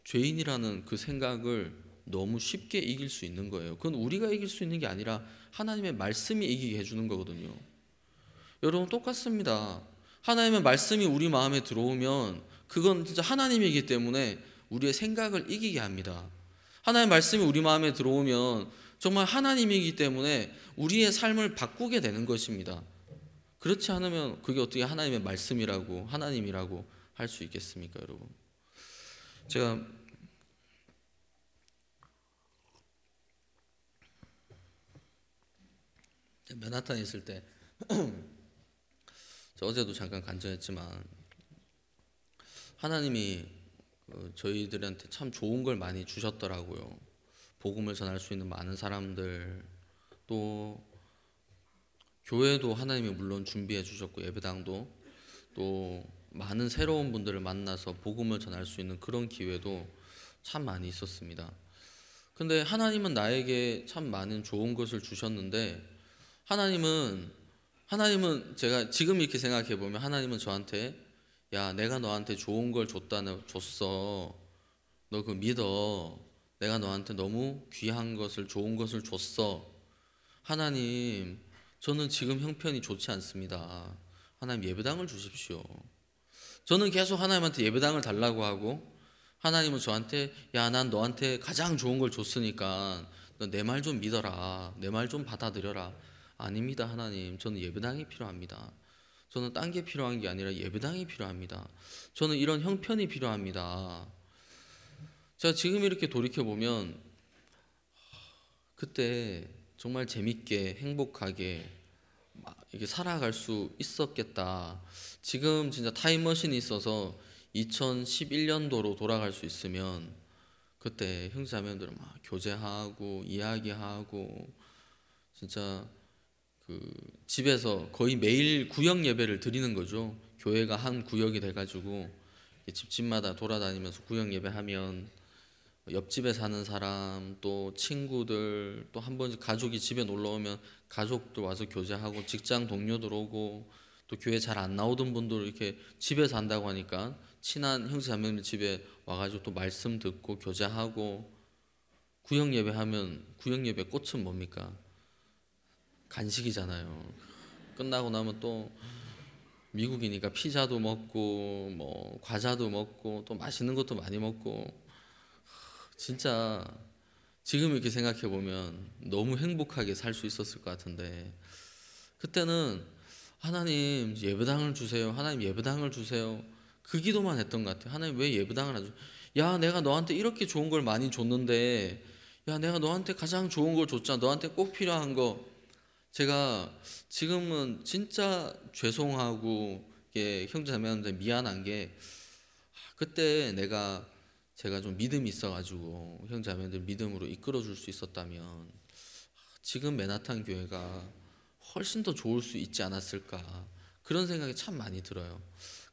죄인이라는 그 생각을 너무 쉽게 이길 수 있는 거예요. 그건 우리가 이길 수 있는 게 아니라 하나님의 말씀이 이기게 해주는 거거든요. 여러분 똑같습니다. 하나님의 말씀이 우리 마음에 들어오면 그건 진짜 하나님이기 때문에 우리의 생각을 이기게 합니다. 하나님의 말씀이 우리 마음에 들어오면 정말 하나님이기 때문에 우리의 삶을 바꾸게 되는 것입니다. 그렇지 않으면 그게 어떻게 하나님의 말씀이라고 하나님이라고 할 수 있겠습니까, 여러분? 제가 맨하탄에 있을 때 [CLEARS THROAT] 어제도 잠깐 간증했지만 하나님이 그 저희들한테 참 좋은 걸 많이 주셨더라고요. 복음을 전할 수 있는 많은 사람들 또 교회도 하나님이 물론 준비해 주셨고 예배당도 또 많은 새로운 분들을 만나서 복음을 전할 수 있는 그런 기회도 참 많이 있었습니다. 근데 하나님은 나에게 참 많은 좋은 것을 주셨는데 하나님은 하나님은 제가 지금 이렇게 생각해 보면 하나님은 저한테 야 내가 너한테 좋은 걸 줬다는 줬어 너 그 믿어 내가 너한테 너무 귀한 것을 좋은 것을 줬어 하나님 저는 지금 형편이 좋지 않습니다 하나님 예배당을 주십시오 저는 계속 하나님한테 예배당을 달라고 하고 하나님은 저한테 야 난 너한테 가장 좋은 걸 줬으니까 너 내 말 좀 믿어라 내 말 좀 받아들여라 아닙니다, 하나님. 저는 예배당이 필요합니다. 저는 딴 게 필요한 게 아니라 예배당이 필요합니다. 저는 이런 형편이 필요합니다. 제가 지금 이렇게 돌이켜 보면 그때 정말 재밌게 행복하게 이게 살아갈 수 있었겠다. 지금 진짜 타임머신이 있어서 2011년도로 돌아갈 수 있으면 그때 형제자매들 막 교제하고 이야기하고 진짜 그 집에서 거의 매일 구역 예배를 드리는 거죠. 교회가 한 구역이 돼가지고 집집마다 돌아다니면서 구역 예배하면 옆집에 사는 사람 또 친구들 또 한 번씩 가족이 집에 놀러 오면 가족도 와서 교제하고 직장 동료들 오고 또 교회 잘 안 나오던 분들 이렇게 집에 산다고 하니까 친한 형제 자매님 집에 와가지고 또 말씀 듣고 교제하고 구역 예배하면 구역 예배 꽃은 뭡니까? 간식이잖아요. 끝나고 나면 또 미국이니까 피자도 먹고 뭐 과자도 먹고 또 맛있는 것도 많이 먹고 진짜 지금 이렇게 생각해 보면 너무 행복하게 살 수 있었을 것 같은데 그때는 하나님 예배당을 주세요. 하나님 예배당을 주세요. 그 기도만 했던 것 같아요. 하나님 왜 예배당을 안 줘? 야 내가 너한테 이렇게 좋은 걸 많이 줬는데 야 내가 너한테 가장 좋은 걸 줬잖아. 너한테 꼭 필요한 거 제가 지금은 진짜 죄송하고 예, 형제 자매한테 미안한 게 아, 그때 내가 제가 좀 믿음이 있어가지고 형제 자매들 믿음으로 이끌어줄 수 있었다면 아, 지금 맨하탄 교회가 훨씬 더 좋을 수 있지 않았을까 그런 생각이 참 많이 들어요.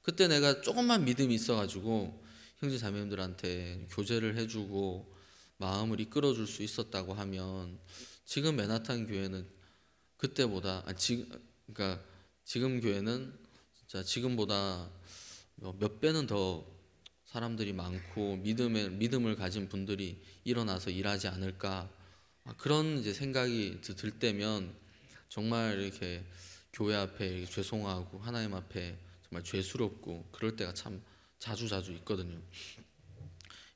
그때 내가 조금만 믿음이 있어가지고 형제 자매님들한테 교제를 해주고 마음을 이끌어줄 수 있었다고 하면 지금 맨하탄 교회는 그때보다 아, 지금 그러니까 지금 교회는 진짜 지금보다 뭐 몇 배는 더 사람들이 많고 믿음에 믿음을 가진 분들이 일어나서 일하지 않을까 아, 그런 이제 생각이 들 때면 정말 이렇게 교회 앞에 이렇게 죄송하고 하나님 앞에 정말 죄스럽고 그럴 때가 참 자주 자주 있거든요.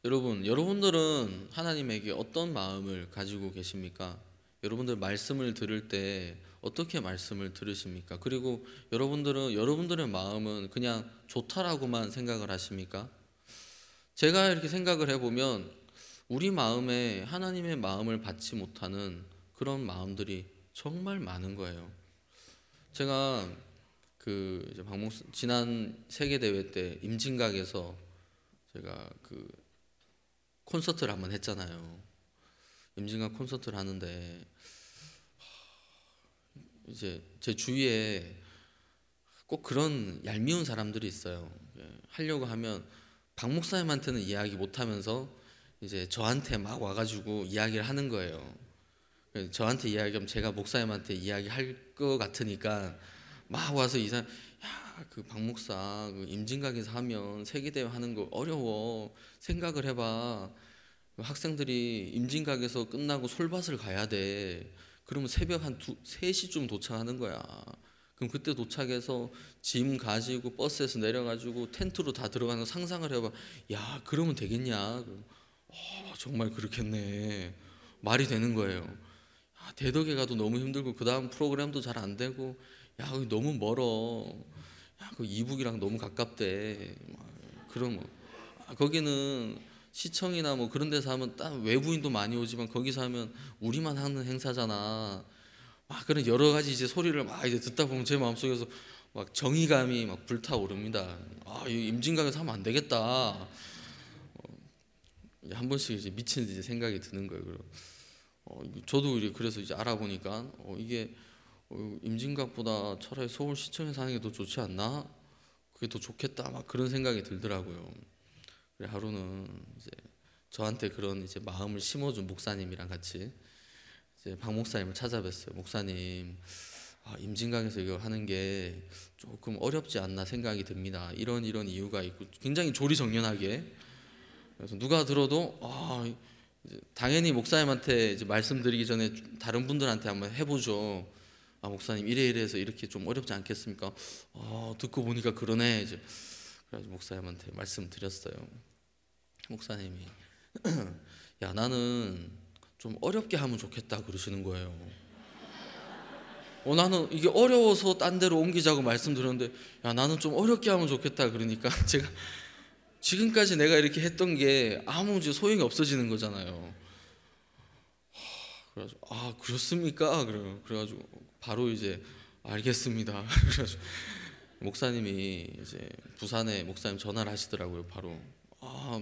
여러분, 여러분들은 하나님에게 어떤 마음을 가지고 계십니까? 여러분들 말씀을 들을 때 어떻게 말씀을 들으십니까? 그리고 여러분들은 여러분들의 마음은 그냥 좋다라고만 생각을 하십니까? 제가 이렇게 생각을 해보면 우리 마음에 하나님의 마음을 받지 못하는 그런 마음들이 정말 많은 거예요. 제가 그 방목 지난 세계 대회 때 임진각에서 제가 그 콘서트를 한번 했잖아요. 임진강 콘서트를 하는데 이제 제 주위에 꼭 그런 얄미운 사람들이 있어요. 예, 하려고 하면 박 목사님한테는 이야기 못하면서 이제 저한테 막 와가지고 이야기를 하는 거예요. 예, 저한테 이야기하면 제가 목사님한테 이야기할 것 같으니까 막 와서 이 사람 야그 박 목사 그 임진각에서 하면 세계대회 하는 거 어려워 생각을 해봐 학생들이 임진각에서 끝나고 솔밭을 가야 돼. 그러면 새벽 한 두, 3시쯤 도착하는 거야. 그럼 그때 도착해서 짐 가지고 버스에서 내려가지고 텐트로 다 들어가는 거 상상을 해봐. 야, 그러면 되겠냐? 어, 정말 그렇겠네. 말이 되는 거예요. 야, 아, 대덕에 가도 너무 힘들고 그 다음 프로그램도 잘 안 되고 야, 너무 멀어. 야, 그 이북이랑 너무 가깝대. 그럼 아, 거기는 시청이나 뭐 그런 데서 하면 딱 외부인도 많이 오지만 거기서 하면 우리만 하는 행사잖아. 막 그런 여러 가지 이제 소리를 막 이제 듣다 보면 제 마음속에서 막 정의감이 막 불타오릅니다. 아, 이 임진강에서 하면 안 되겠다. 어, 한 번씩 이제 미친 이제 생각이 드는 거예요. 그리고 어, 저도 이제 그래서 이제 알아보니까 어, 이게 어, 임진각보다 차라리 서울시청에서 하는 게 더 좋지 않나? 그게 더 좋겠다. 막 그런 생각이 들더라고요. 하루는 이제 저한테 그런 이제 마음을 심어준 목사님이랑 같이 이제 박 목사님을 찾아뵀어요. 목사님 아, 임진강에서 이거 하는 게 조금 어렵지 않나 생각이 듭니다. 이런 이런 이유가 있고 굉장히 조리정연하게 그래서 누가 들어도 아 당연히 목사님한테 이제 말씀드리기 전에 다른 분들한테 한번 해보죠. 아 목사님 이래 이래서 이렇게 좀 어렵지 않겠습니까? 아 듣고 보니까 그러네 이제 그래서 목사님한테 말씀드렸어요. 목사님이 [CLEARS THROAT] 야 나는 좀 어렵게 하면 좋겠다 그러시는 거예요. 어 나는 이게 어려워서 딴 데로 옮기자고 말씀드렸는데 야 나는 좀 어렵게 하면 좋겠다 그러니까 [LAUGHS] 제가 지금까지 내가 이렇게 했던 게 아무 소용이 없어지는 거잖아요. 그래가아 그렇습니까? 그래 그래가지고 바로 이제 알겠습니다. [LAUGHS] 그래가지고 목사님이 이제 부산에 목사님 전화를 하시더라고요. 바로 아,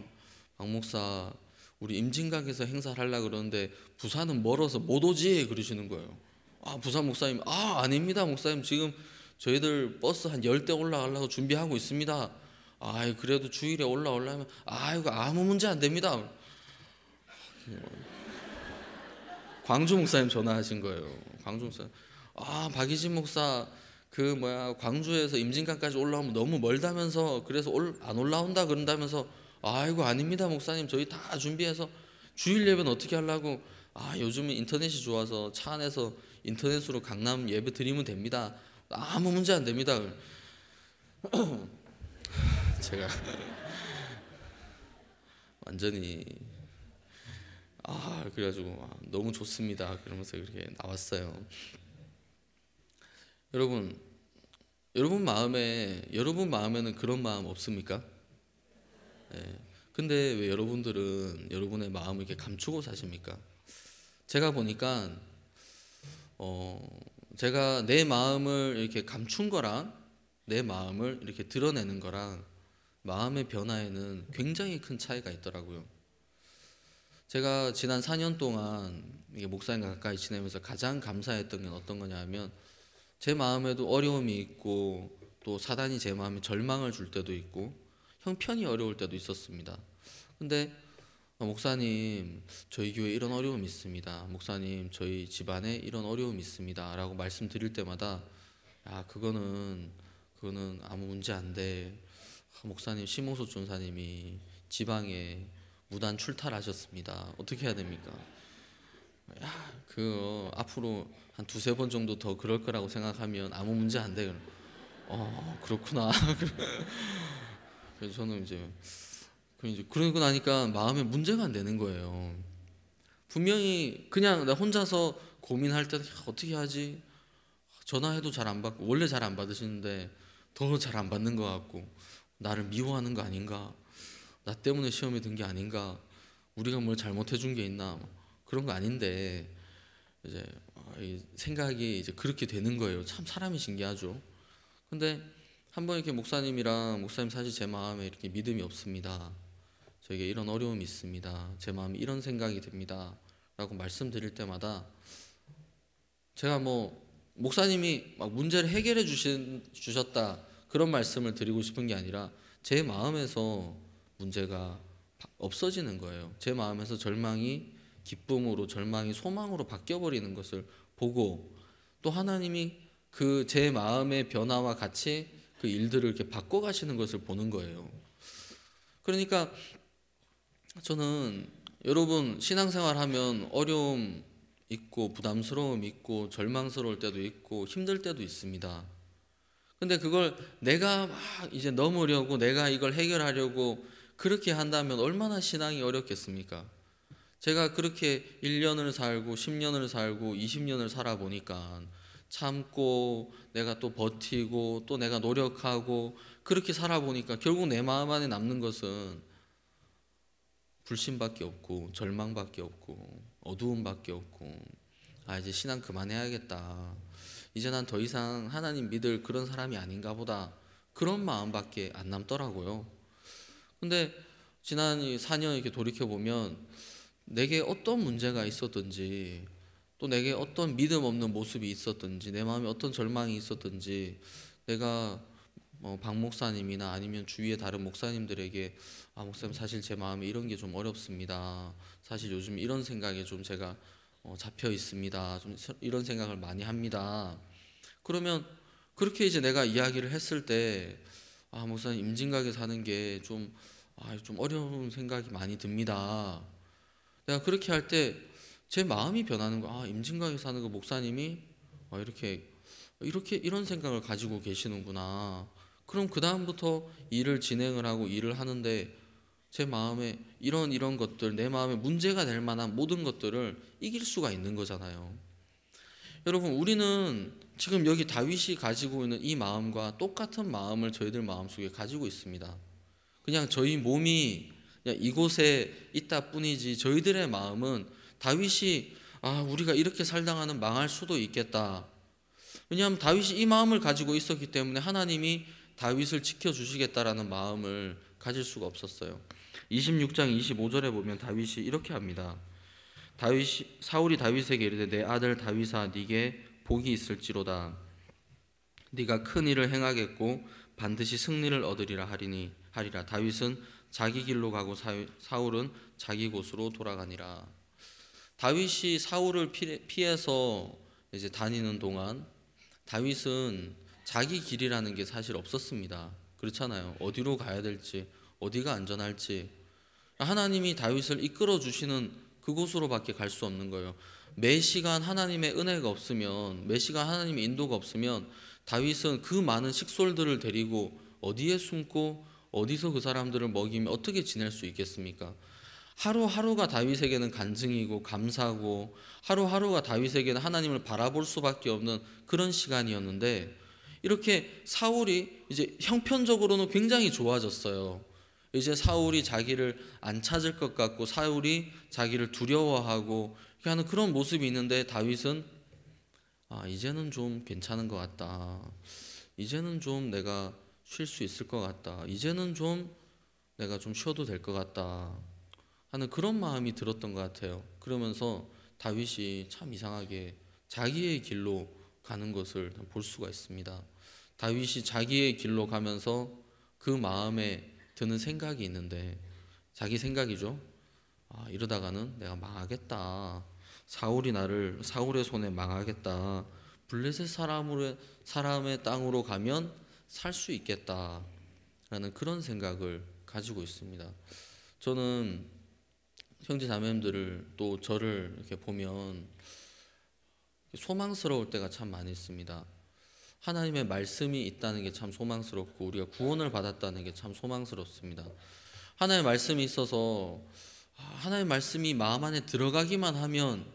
박 목사 우리 임진각에서 행사를 하려 그러는데 부산은 멀어서 못 오지 그러시는 거예요. 아, 부산 목사님. 아, 아닙니다. 목사님 지금 저희들 버스 한열대 올라가려고 준비하고 있습니다. 아 그래도 주일에 올라오려면 아이고 아무 문제 안 됩니다. 광주 목사님 전화하신 거예요. 광주 목사. 아 박이진 목사 그 뭐야 광주에서 임진강까지 올라오면 너무 멀다면서 그래서 올, 안 올라온다 그런다면서 아이고 아닙니다 목사님 저희 다 준비해서 주일 예배는 어떻게 하려고 아 요즘은 인터넷이 좋아서 차 안에서 인터넷으로 강남 예배 드리면 됩니다 아무 문제 안 됩니다 [CLEARS THROAT] 제가 완전히 아 그래가지고 아, 너무 좋습니다 그러면서 그렇게 나왔어요 여러분 여러분 마음에 여러분 마음에는 그런 마음 없습니까? 예. 근데 왜 여러분들은 여러분의 마음을 이렇게 감추고 사십니까? 제가 보니까 어 제가 내 마음을 이렇게 감춘 거랑 내 마음을 이렇게 드러내는 거랑 마음의 변화에는 굉장히 큰 차이가 있더라고요. 제가 지난 4년 동안 목사님 가까이 지내면서 가장 감사했던 게 어떤 거냐면 제 마음에도 어려움이 있고 또 사단이 제 마음에 절망을 줄 때도 있고 형편이 어려울 때도 있었습니다. 근데 목사님 저희 교회 이런 어려움이 있습니다. 목사님 저희 집안에 이런 어려움이 있습니다.라고 말씀드릴 때마다 아 그거는 그거는 아무 문제 안 돼. 목사님 심호수 전사님이 지방에 무단 출탈하셨습니다. 어떻게 해야 됩니까? 야, 그 앞으로 한 두세 번 정도 더 그럴 거라고 생각하면 아무 문제 안 돼요. 어, 그렇구나. [LAUGHS] 그래서 저는 이제 그 이제 그러고 나니까 마음에 문제가 안 되는 거예요. 분명히 그냥 나 혼자서 고민할 때 어떻게 하지? 전화해도 잘 안 받고 원래 잘 안 받으시는데 더 잘 안 받는 것 같고 나를 미워하는 거 아닌가? 나 때문에 시험에 든 게 아닌가? 우리가 뭘 잘못해 준 게 있나? 그런 거 아닌데 이제 생각이 이제 그렇게 되는 거예요. 참 사람이 신기하죠. 근데 한 번 이렇게 목사님이랑 목사님 사실 제 마음에 이렇게 믿음이 없습니다. 저에게 이런 어려움이 있습니다. 제 마음이 이런 생각이 듭니다. 라고 말씀드릴 때마다 제가 뭐 목사님이 막 문제를 해결해 주신 주셨다 그런 말씀을 드리고 싶은 게 아니라 제 마음에서 문제가 없어지는 거예요. 제 마음에서 절망이 기쁨으로 절망이 소망으로 바뀌어 버리는 것을 보고 또 하나님이 그 제 마음의 변화와 같이 그 일들을 이렇게 바꿔 가시는 것을 보는 거예요. 그러니까 저는 여러분 신앙생활 하면 어려움 있고 부담스러움 있고 절망스러울 때도 있고 힘들 때도 있습니다. 근데 그걸 내가 막 이제 넘으려고 내가 이걸 해결하려고 그렇게 한다면 얼마나 신앙이 어렵겠습니까? 제가 그렇게 1년을 살고 10년을 살고 20년을 살아보니까 참고 내가 또 버티고 또 내가 노력하고 그렇게 살아보니까 결국 내 마음 안에 남는 것은 불신밖에 없고 절망밖에 없고 어두움밖에 없고 아 이제 신앙 그만해야겠다 이제 난 더 이상 하나님 믿을 그런 사람이 아닌가 보다 그런 마음밖에 안 남더라고요 근데 지난 4년 이렇게 돌이켜보면 내게 어떤 문제가 있었든지 또 내게 어떤 믿음 없는 모습이 있었든지 내 마음에 어떤 절망이 있었든지 내가 어, 박 목사님이나 아니면 주위의 다른 목사님들에게 아 목사님 사실 제마음이 이런 게 좀 어렵습니다. 사실 요즘 이런 생각에 좀 제가 어, 잡혀 있습니다. 좀 이런 생각을 많이 합니다. 그러면 그렇게 이제 내가 이야기를 했을 때 아 목사님 임진각에 사는 게좀좀 아, 좀 어려운 생각이 많이 듭니다. 내가 그렇게 할 때 제 마음이 변하는 거. 아, 임진강에 사는 그 목사님이 아, 이렇게 이렇게 이런 생각을 가지고 계시는구나. 그럼 그 다음부터 일을 진행을 하고 일을 하는데 제 마음에 이런 이런 것들 내 마음에 문제가 될 만한 모든 것들을 이길 수가 있는 거잖아요. 여러분 우리는 지금 여기 다윗이 가지고 있는 이 마음과 똑같은 마음을 저희들 마음속에 가지고 있습니다. 그냥 저희 몸이 그냥 이곳에 있다 뿐이지 저희들의 마음은 다윗이 아 우리가 이렇게 살당하는 망할 수도 있겠다. 왜냐하면 다윗이 이 마음을 가지고 있었기 때문에 하나님이 다윗을 지켜 주시겠다라는 마음을 가질 수가 없었어요. 26장 25절에 보면 다윗이 이렇게 합니다. 다윗 사울이 다윗에게 이르되 내 아들 다윗아 네게 복이 있을지로다. 네가 큰 일을 행하겠고 반드시 승리를 얻으리라 하리니 하리라 다윗은 자기 길로 가고 사울은 자기 곳으로 돌아가니라. 다윗이 사울을 피해서 이제 다니는 동안 다윗은 자기 길이라는 게 사실 없었습니다. 그렇잖아요. 어디로 가야 될지, 어디가 안전할지 하나님이 다윗을 이끌어 주시는 그곳으로밖에 갈 수 없는 거예요. 매 시간 하나님의 은혜가 없으면, 매 시간 하나님의 인도가 없으면 다윗은 그 많은 식솔들을 데리고 어디에 숨고 어디서 그 사람들을 먹이면 어떻게 지낼 수 있겠습니까? 하루하루가 다윗에게는 간증이고 감사고 하루하루가 다윗에게는 하나님을 바라볼 수밖에 없는 그런 시간이었는데 이렇게 사울이 이제 형편적으로는 굉장히 좋아졌어요. 이제 사울이 자기를 안 찾을 것 같고 사울이 자기를 두려워하고 하는 그런 모습이 있는데 다윗은 아 이제는 좀 괜찮은 것 같다. 이제는 좀 내가 쉴수 있을 것 같다. 이제는 좀 내가 좀 쉬어도 될 것 같다. 하는 그런 마음이 들었던 것 같아요. 그러면서 다윗이 참 이상하게 자기의 길로 가는 것을 볼 수가 있습니다. 다윗이 자기의 길로 가면서 그 마음에 드는 생각이 있는데 자기 생각이죠. 아, 이러다가는 내가 망하겠다. 사울이 나를 사울의 손에 망하겠다. 블레셋 사람으로 사람의 땅으로 가면 살수 있겠다라는 그런 생각을 가지고 있습니다. 저는 형제 자매님들을 또 저를 이렇게 보면 소망스러울 때가 참 많이 있습니다. 하나님의 말씀이 있다는 게 참 소망스럽고 우리가 구원을 받았다는 게 참 소망스럽습니다. 하나님의 말씀이 있어서 하나님의 말씀이 마음 안에 들어가기만 하면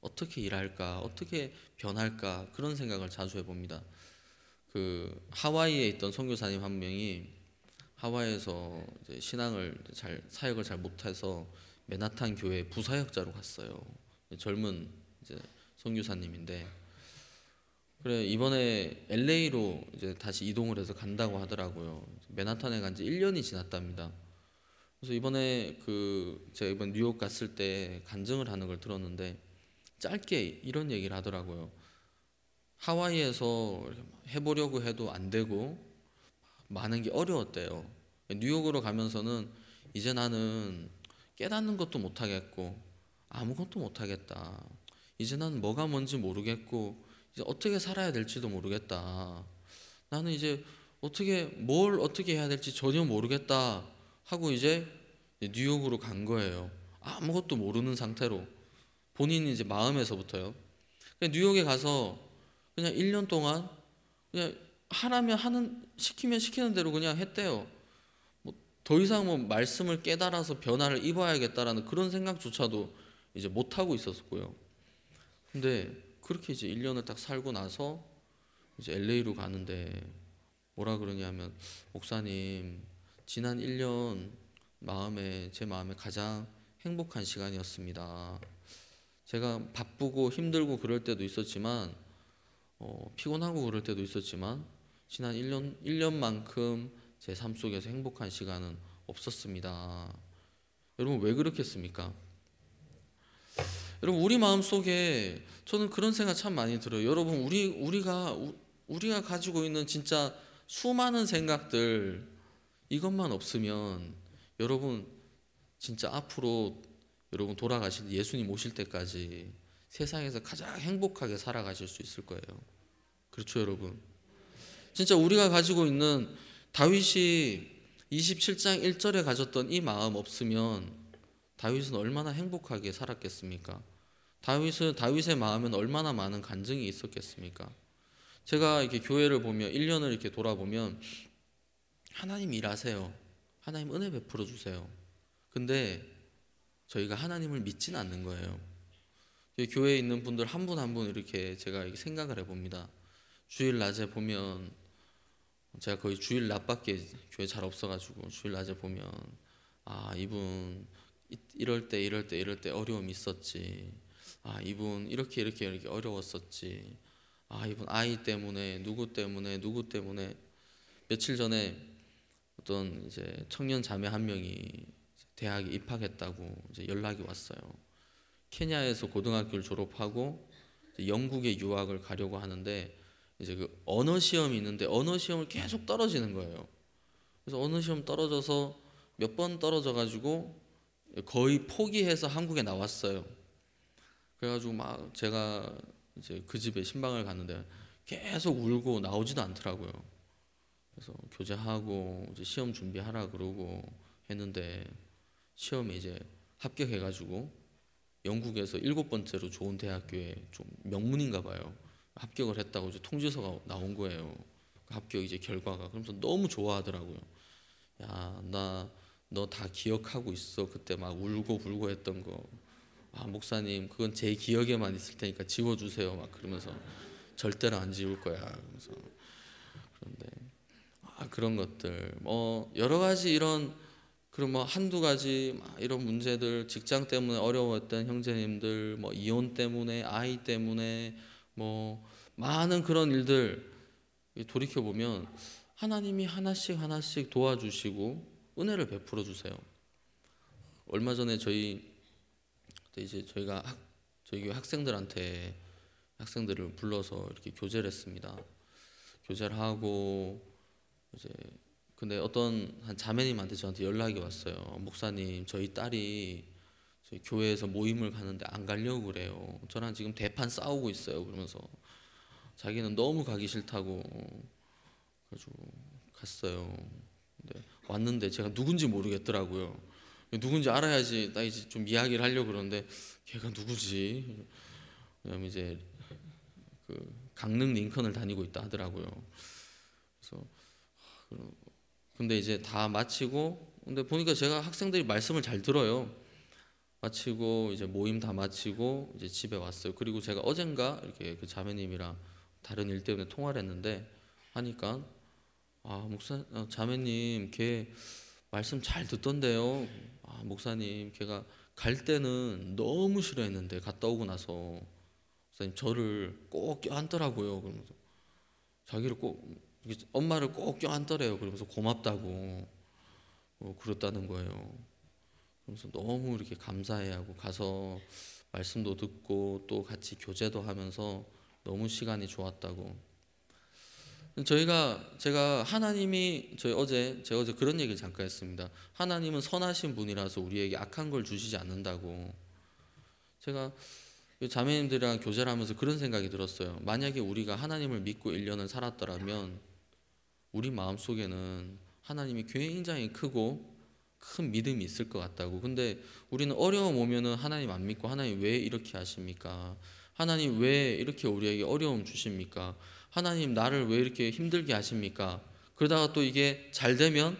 어떻게 일할까, 어떻게 변할까 그런 생각을 자주 해봅니다. 그 하와이에 있던 선교사님 한 명이 하와이에서 신앙을 잘 사역을 잘 못해서 맨하탄 교회 부사역자로 갔어요. 젊은 이제 선교사님인데 그래 이번에 LA로 이제 다시 이동을 해서 간다고 하더라고요. 맨하탄에 간 지 1년이 지났답니다. 그래서 이번에 그 제가 이번 뉴욕 갔을 때 간증을 하는 걸 들었는데 짧게 이런 얘기를 하더라고요. 하와이에서 해보려고 해도 안 되고 많은 게 어려웠대요. 뉴욕으로 가면서는 이제 나는 깨닫는 것도 못하겠고 아무것도 못하겠다. 이제 나는 뭐가 뭔지 모르겠고 이제 어떻게 살아야 될지도 모르겠다. 나는 이제 어떻게 뭘 어떻게 해야 될지 전혀 모르겠다 하고 이제 뉴욕으로 간 거예요. 아무것도 모르는 상태로 본인이 이제 마음에서부터요. 그러니까 뉴욕에 가서 그냥 1년 동안 그냥 하라면 하는 시키면 시키는 대로 그냥 했대요. 뭐 더 이상 뭐 말씀을 깨달아서 변화를 입어야겠다라는 그런 생각조차도 이제 못 하고 있었고요. 근데 그렇게 이제 1년을 딱 살고 나서 이제 LA로 가는데 뭐라 그러냐면 목사님 지난 1년 마음에 제 마음에 가장 행복한 시간이었습니다. 제가 바쁘고 힘들고 그럴 때도 있었지만 어, 피곤하고 그럴 때도 있었지만 지난 1년 1년만큼 제 삶 속에서 행복한 시간은 없었습니다. 여러분 왜 그렇겠습니까? 여러분 우리 마음 속에 저는 그런 생각 참 많이 들어요. 여러분 우리 우리가 우리가 가지고 있는 진짜 수많은 생각들 이것만 없으면 여러분 진짜 앞으로 여러분 돌아가실 예수님 오실 때까지 세상에서 가장 행복하게 살아가실 수 있을 거예요. 그렇죠, 여러분. 진짜 우리가 가지고 있는 다윗이 27장 1절에 가졌던 이 마음 없으면 다윗은 얼마나 행복하게 살았겠습니까? 다윗은 다윗의 마음엔 얼마나 많은 간증이 있었겠습니까? 제가 이렇게 교회를 보며 1년을 이렇게 돌아보면 하나님 일하세요. 하나님 은혜 베풀어 주세요. 근데 저희가 하나님을 믿진 않는 거예요. 교회에 있는 분들 한 분 한 분 이렇게 제가 생각을 해봅니다. 주일 낮에 보면 제가 거의 주일 낮밖에 교회 잘 없어가지고 주일 낮에 보면 아 이분 이럴 때 이럴 때 이럴 때 어려움이 있었지 아 이분 이렇게 이렇게 이렇게 어려웠었지 아 이분 아이 때문에 누구 때문에 누구 때문에 며칠 전에 어떤 이제 청년 자매 한 명이 대학에 입학했다고 이제 연락이 왔어요 케냐에서 고등학교를 졸업하고 영국에 유학을 가려고 하는데 이제 그 언어 시험이 있는데 언어 시험을 계속 떨어지는 거예요. 그래서 언어 시험 떨어져서 몇 번 떨어져 가지고 거의 포기해서 한국에 나왔어요. 그래가지고 막 제가 이제 그 집에 신방을 갔는데 계속 울고 나오지도 않더라고요. 그래서 교제하고 이제 시험 준비하라 그러고 했는데 시험에 이제 합격해가지고 영국에서 일곱 번째로 좋은 대학교에 좀 명문인가 봐요. 합격을 했다고 이제 통지서가 나온 거예요. 그 합격 이제 결과가 그러서 너무 좋아하더라고요. 야 나 너 다 기억하고 있어 그때 막 울고 불고 했던 거. 아 목사님 그건 제 기억에만 있을 테니까 지워주세요 막 그러면서 절대로 안 지울 거야. 그래서 그런데 아 그런 것들 뭐 여러 가지 이런 그럼 뭐 한두 가지 이런 문제들 직장 때문에 어려웠던 형제님들 뭐 이혼 때문에 아이 때문에 뭐 많은 그런 일들 돌이켜 보면 하나님이 하나씩 하나씩 도와주시고 은혜를 베풀어 주세요. 얼마 전에 저희 이제 저희가 학, 저희 학생들한테 학생들을 불러서 이렇게 교제를 했습니다. 교제를 하고 이제 근데 어떤 한 자매님한테 저한테 연락이 왔어요. 목사님, 저희 딸이 예, 교회에서 모임을 가는데 안 가려고 그래요. 저랑 지금 대판 싸우고 있어요. 그러면서 자기는 너무 가기 싫다고 그래가지고 갔어요. 근데 왔는데 제가 누군지 모르겠더라고요. 누군지 알아야지 나 이제 좀 이야기를 하려고 그러는데 걔가 누구지? 그다음 이제 그 강릉 링컨을 다니고 있다 하더라고요. 그래서 근데 이제 다 마치고 근데 보니까 제가 학생들이 말씀을 잘 들어요. 마치고 이제 모임 다 마치고 이제 집에 왔어요. 그리고 제가 어젠가 이렇게 그 자매님이랑 다른 일 때문에 통화를 했는데 하니까 아 목사 아, 자매님 걔 말씀 잘 듣던데요. 아 목사님 걔가 갈 때는 너무 싫어했는데 갔다 오고 나서 목사님 저를 꼭 껴안더라고요. 그러면서 자기를 꼭 엄마를 꼭 껴안더래요. 그러면서 고맙다고 뭐 그렇다는 거예요. 그래서 너무 이렇게 감사해하고 가서 말씀도 듣고 또 같이 교제도 하면서 너무 시간이 좋았다고. 저희가 제가 하나님이 저희 어제 제가 어제 그런 얘기를 잠깐 했습니다. 하나님은 선하신 분이라서 우리에게 악한 걸 주시지 않는다고. 제가 자매님들이랑 교제를 하면서 그런 생각이 들었어요. 만약에 우리가 하나님을 믿고 1년을 살았더라면 우리 마음속에는 하나님이 굉장히 크고 큰 믿음이 있을 것 같다고. 근데 우리는 어려움 오면은 하나님 안 믿고 하나님 왜 이렇게 하십니까? 하나님 왜 이렇게 우리에게 어려움 주십니까? 하나님 나를 왜 이렇게 힘들게 하십니까? 그러다가 또 이게 잘 되면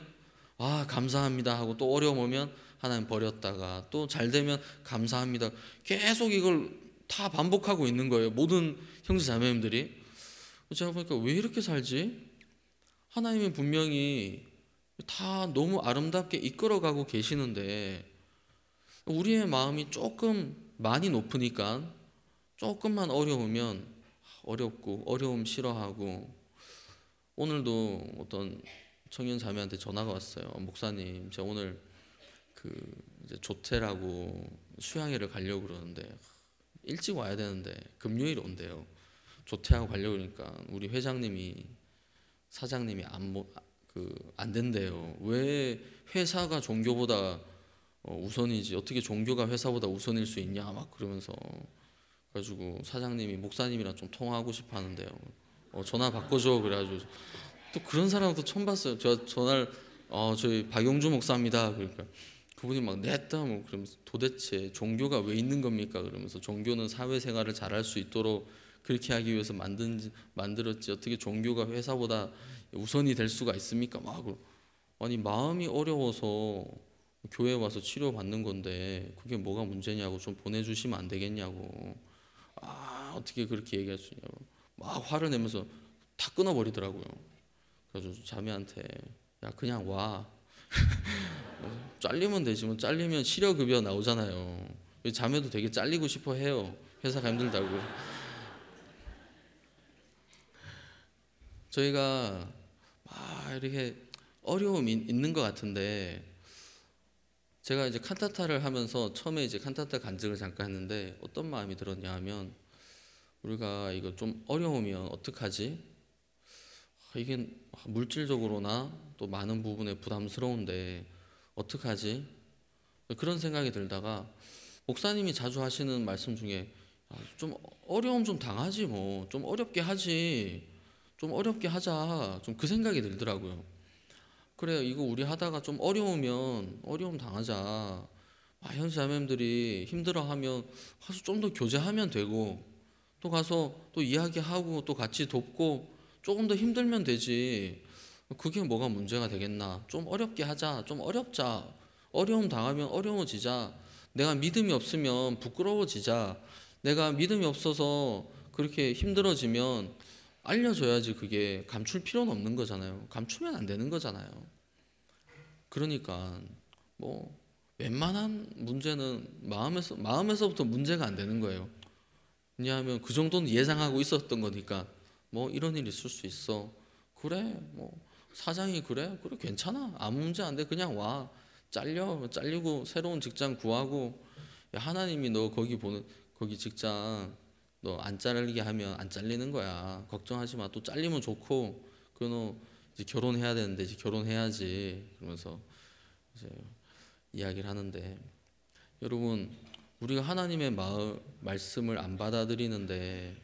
아 감사합니다 하고 또 어려움 오면 하나님 버렸다가 또 잘 되면 감사합니다. 계속 이걸 다 반복하고 있는 거예요. 모든 형제 자매님들이 제가 보니까 왜 이렇게 살지? 하나님은 분명히 다 너무 아름답게 이끌어가고 계시는데 우리의 마음이 조금 많이 높으니까 조금만 어려우면 어렵고 어려움 싫어하고 오늘도 어떤 청년 자매한테 전화가 왔어요. 목사님, 제가 오늘 그 이제 조퇴라고 수양회를 가려고 그러는데 일찍 와야 되는데 금요일 온대요. 조퇴하고 가려고 그러니까 우리 회장님이 사장님이 안, 그안 된대요. 네. 왜 회사가 종교보다 어, 우선이지 어떻게 종교가 회사보다 우선일 수 있냐 막 그러면서 그래가지고 사장님이 목사님이랑 좀 통화하고 싶어 하는데요. 어, 전화 바꿔줘 그래가지고 또 그런 사람도 처음 봤어요. 제가 전화를 어, 저희 박용주 목사입니다. 그러니까 그분이 막 냈다 뭐 그러면서 도대체 종교가 왜 있는 겁니까? 그러면서 종교는 사회생활을 잘할 수 있도록 그렇게 하기 위해서 만든 만들었지 어떻게 종교가 회사보다 우선이 될 수가 있습니까? 막 아니 마음이 어려워서 교회 와서 치료 받는 건데 그게 뭐가 문제냐고 좀 보내주시면 안 되겠냐고 아 어떻게 그렇게 얘기할 수 있냐고 막 화를 내면서 다 끊어버리더라고요. 그래서 자매한테 야 그냥 와 [LAUGHS] 잘리면 되지만 잘리면 실업급여 나오잖아요. 자매도 되게 잘리고 싶어 해요. 회사가 힘들다고. 저희가 막 이렇게 어려움이 있는 것 같은데 제가 이제 칸타타를 하면서 처음에 이제 칸타타 간증을 잠깐 했는데 어떤 마음이 들었냐 하면 우리가 이거 좀 어려우면 어떡하지? 아, 이게 아, 물질적으로나 또 많은 부분에 부담스러운데 어떡하지? 그런 생각이 들다가 목사님이 자주 하시는 말씀 중에 아, 좀 어려움 좀 당하지 뭐 좀 어렵게 하지 좀 어렵게 하자 좀 그 생각이 들더라고요. 그래 이거 우리 하다가 좀 어려우면 어려움 당하자. 아, 현수 자매들이 힘들어하면 가서 좀 더 교제하면 되고 또 가서 또 이야기하고 또 같이 돕고 조금 더 힘들면 되지. 그게 뭐가 문제가 되겠나? 좀 어렵게 하자. 좀 어렵자. 어려움 당하면 어려워지자. 내가 믿음이 없으면 부끄러워지자. 내가 믿음이 없어서 그렇게 힘들어지면 알려줘야지 그게 감출 필요는 없는 거잖아요. 감추면 안 되는 거잖아요. 그러니까 뭐 웬만한 문제는 마음에서 마음에서부터 문제가 안 되는 거예요. 왜냐하면 그 정도는 예상하고 있었던 거니까 뭐 이런 일이 있을 수 있어. 그래 뭐 사장이 그래 그래 괜찮아 아무 문제 안 돼 그냥 와 잘려 잘리고 새로운 직장 구하고 야, 하나님이 너 거기 보는 거기 직장 너안 잘리게 하면 안 잘리는 거야. 걱정하지 마. 또 잘리면 좋고 그너 이제 결혼해야 되는데 이제 결혼해야지 그러면서 이제 이야기를 하는데 여러분 우리가 하나님의 마음 말씀을 안 받아들이는데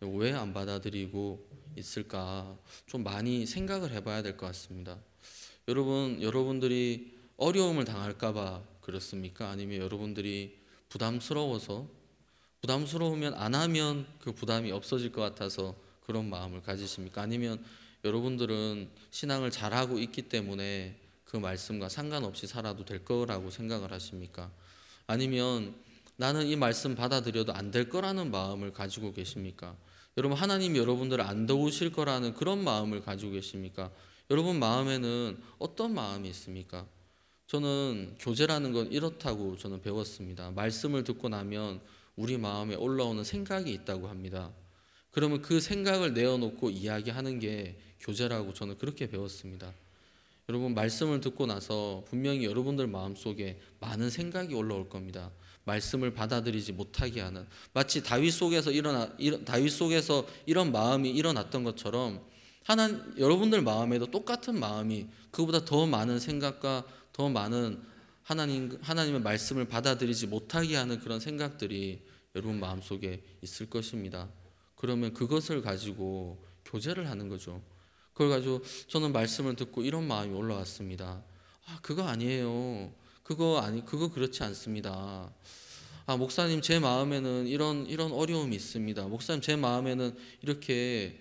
왜 안 받아들이고 있을까 좀 많이 생각을 해봐야 될 것 같습니다. 여러분 여러분들이 어려움을 당할까봐 그렇습니까? 아니면 여러분들이 부담스러워서 부담스러우면 안 하면 그 부담이 없어질 것 같아서 그런 마음을 가지십니까? 아니면 여러분들은 신앙을 잘하고 있기 때문에 그 말씀과 상관없이 살아도 될 거라고 생각을 하십니까? 아니면 나는 이 말씀 받아들여도 안 될 거라는 마음을 가지고 계십니까? 여러분 하나님 여러분들을 안 도우실 거라는 그런 마음을 가지고 계십니까? 여러분 마음에는 어떤 마음이 있습니까? 저는 교제라는 건 이렇다고 저는 배웠습니다. 말씀을 듣고 나면 우리 마음에 올라오는 생각이 있다고 합니다. 그러면 그 생각을 내어놓고 이야기하는 게 교제라고 저는 그렇게 배웠습니다. 여러분 말씀을 듣고 나서 분명히 여러분들 마음속에 많은 생각이 올라올 겁니다. 말씀을 받아들이지 못하게 하는 마치 다윗 속에서 일어나 다윗 속에서 이런 마음이 일어났던 것처럼 하나 여러분들 마음에도 똑같은 마음이 그보다 더 많은 생각과 더 많은 하나님 하나님의 말씀을 받아들이지 못하게 하는 그런 생각들이 여러분 마음속에 있을 것입니다. 그러면 그것을 가지고 교제를 하는 거죠. 그걸 가지고 저는 말씀을 듣고 이런 마음이 올라왔습니다. 아, 그거 아니에요. 그거 아니 그거 그렇지 않습니다. 아, 목사님 제 마음에는 이런 이런 어려움이 있습니다. 목사님 제 마음에는 이렇게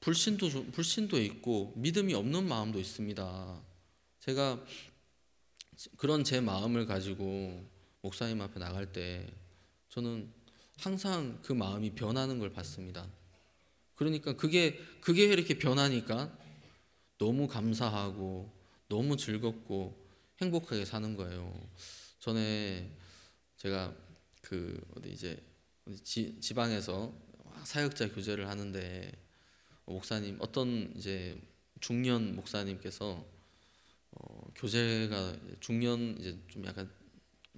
불신도 불신도 있고 믿음이 없는 마음도 있습니다. 제가 그런 제 마음을 가지고 목사님 앞에 나갈 때 저는 항상 그 마음이 변하는 걸 봤습니다. 그러니까 그게 그게 이렇게 변하니까 너무 감사하고 너무 즐겁고 행복하게 사는 거예요. 전에 제가 그 어디 이제 지, 지방에서 사역자 교제를 하는데 목사님 어떤 이제 중년 목사님께서 교재가 중년 이제 좀 약간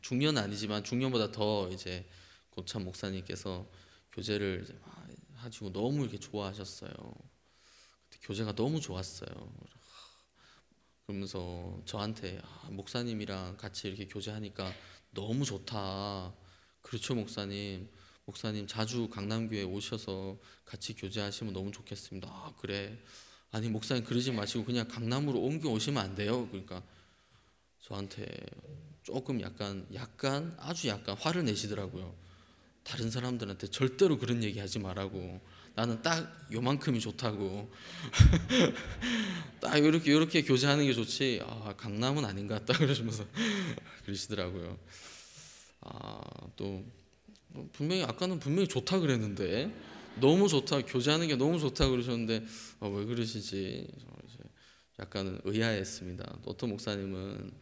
중년 아니지만 중년보다 더 이제 고참 목사님께서 교재를 이제 하시고 너무 이렇게 좋아하셨어요. 그때 교재가 너무 좋았어요. 그러면서 저한테 아, 목사님이랑 같이 이렇게 교제하니까 너무 좋다. 그렇죠, 목사님. 목사님 자주 강남교회 오셔서 같이 교제하시면 너무 좋겠습니다. 아, 그래. 아니 목사님 그러지 마시고 그냥 강남으로 옮겨 오시면 안 돼요. 그러니까 저한테 조금 약간 약간 아주 약간 화를 내시더라고요. 다른 사람들한테 절대로 그런 얘기 하지 말라고 나는 딱 요만큼이 좋다고 [LAUGHS] 딱 이렇게 이렇게 교제하는 게 좋지 아, 강남은 아닌가 딱 [LAUGHS] 그러시면서 그러시더라고요. 아또 분명히 아까는 분명히 좋다 그랬는데 너무 좋다 교제하는 게 너무 좋다 그러셨는데 아, 왜 그러시지? 약간은 의아했습니다. 어떤 목사님은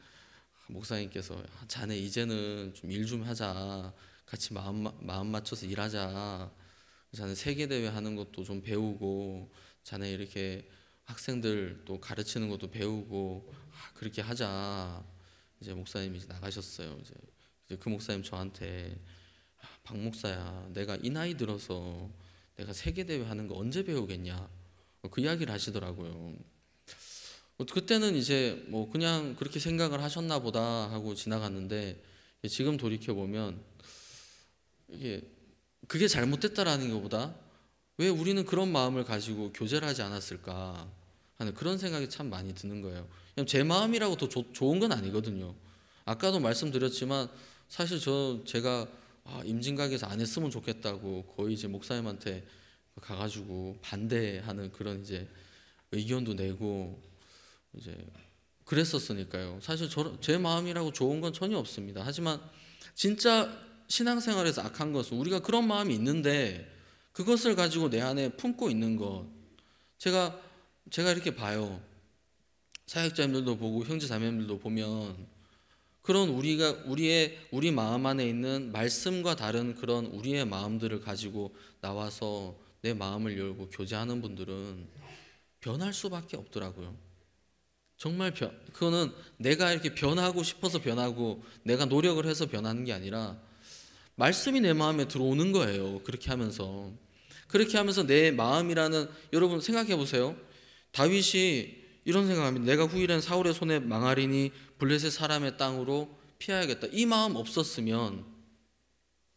목사님께서 자네 이제는 좀 일좀 좀 하자 같이 마음 마음 맞춰서 일하자 자네 세계 대회 하는 것도 좀 배우고 자네 이렇게 학생들 또 가르치는 것도 배우고 아, 그렇게 하자 이제 목사님이 나가셨어요 이제 그 목사님 저한테 아, 박 목사야 내가 이 나이 들어서 내가 세계대회 하는 거 언제 배우겠냐 그 이야기를 하시더라고요. 그때는 이제 뭐 그냥 그렇게 생각을 하셨나 보다 하고 지나갔는데 지금 돌이켜 보면 이게 그게 잘못됐다라는 것보다 왜 우리는 그런 마음을 가지고 교제를 하지 않았을까 하는 그런 생각이 참 많이 드는 거예요. 그냥 제 마음이라고 더 조, 좋은 건 아니거든요. 아까도 말씀드렸지만 사실 저 제가 아, 임진각에서 안 했으면 좋겠다고 거의 이제 목사님한테 가가지고 반대하는 그런 이제 의견도 내고 이제 그랬었으니까요. 사실 저, 제 마음이라고 좋은 건 전혀 없습니다. 하지만 진짜 신앙생활에서 악한 것은 우리가 그런 마음이 있는데 그것을 가지고 내 안에 품고 있는 것 제가 제가 이렇게 봐요. 사역자님들도 보고 형제 자매님들도 보면 그런 우리가 우리의 우리 마음 안에 있는 말씀과 다른 그런 우리의 마음들을 가지고 나와서 내 마음을 열고 교제하는 분들은 변할 수밖에 없더라고요. 정말 변, 그거는 내가 이렇게 변하고 싶어서 변하고 내가 노력을 해서 변하는 게 아니라 말씀이 내 마음에 들어오는 거예요. 그렇게 하면서 그렇게 하면서 내 마음이라는 여러분 생각해 보세요. 다윗이 이런 생각합니다. 내가 후일엔 사울의 손에 망하리니 블레셋 사람의 땅으로 피해야겠다. 이 마음 없었으면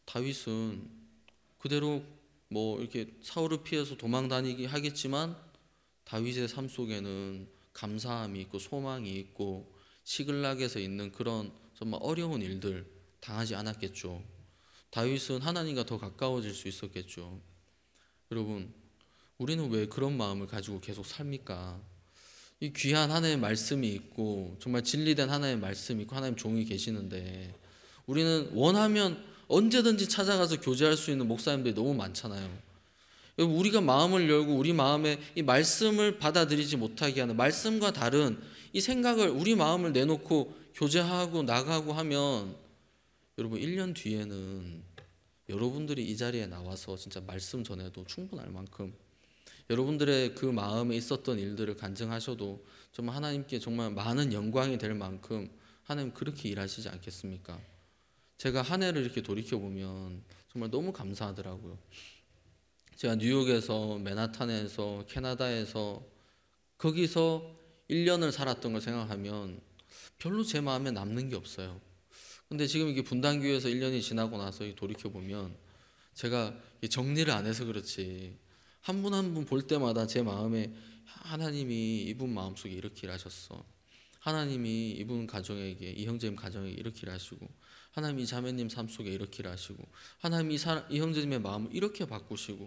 다윗은 그대로 뭐 이렇게 사울을 피해서 도망 다니기 하겠지만 다윗의 삶 속에는 감사함이 있고 소망이 있고 시글락에서 있는 그런 정말 어려운 일들 당하지 않았겠죠. 다윗은 하나님과 더 가까워질 수 있었겠죠. 여러분, 우리는 왜 그런 마음을 가지고 계속 삽니까? 이 귀한 하나님의 말씀이 있고 정말 진리된 하나님의 말씀이 있고 하나님 종이 계시는데 우리는 원하면 언제든지 찾아가서 교제할 수 있는 목사님들이 너무 많잖아요. 우리가 마음을 열고 우리 마음에 이 말씀을 받아들이지 못하게 하는 말씀과 다른 이 생각을 우리 마음을 내놓고 교제하고 나가고 하면 여러분 1년 뒤에는 여러분들이 이 자리에 나와서 진짜 말씀 전에도 충분할 만큼 여러분들의 그 마음에 있었던 일들을 간증하셔도 정 하나님께 정말 많은 영광이 될 만큼 하나님 그렇게 일하시지 않겠습니까? 제가 한 해를 이렇게 돌이켜 보면 정말 너무 감사하더라고요. 제가 뉴욕에서 맨하탄에서 캐나다에서 거기서 1년을 살았던 걸 생각하면 별로 제 마음에 남는 게 없어요. 근데 지금 이게 분당교회에서 1년이 지나고 나서 돌이켜 보면 제가 정리를 안 해서 그렇지 한분한분볼 때마다 제 마음에 하나님이 이분 마음속에 이렇게 일하셨어. 하나님이 이분 가정에게 이 형제님 가정에 이렇게 일하시고 하나님이 자매님 삶 속에 이렇게 일하시고 하나님이 이 형제님의 마음을 이렇게 바꾸시고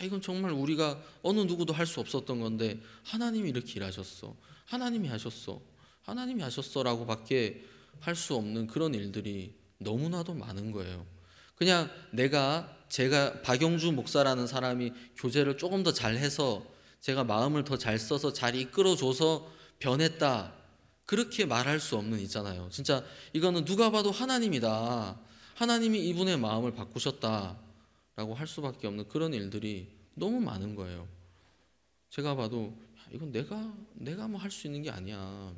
야 이건 정말 우리가 어느 누구도 할 수 없었던 건데 하나님이 이렇게 일하셨어. 하나님이 하셨어. 하나님이 하셨어라고밖에 할 수 없는 그런 일들이 너무나도 많은 거예요. 그냥 내가 제가 박영주 목사라는 사람이 교제를 조금 더 잘해서 제가 마음을 더 잘 써서 잘 이끌어줘서 변했다. 그렇게 말할 수 없는 있잖아요. 진짜 이거는 누가 봐도 하나님이다. 하나님이 이분의 마음을 바꾸셨다. 라고 할 수밖에 없는 그런 일들이 너무 많은 거예요. 제가 봐도 이건 내가 내가 뭐 할 수 있는 게 아니야.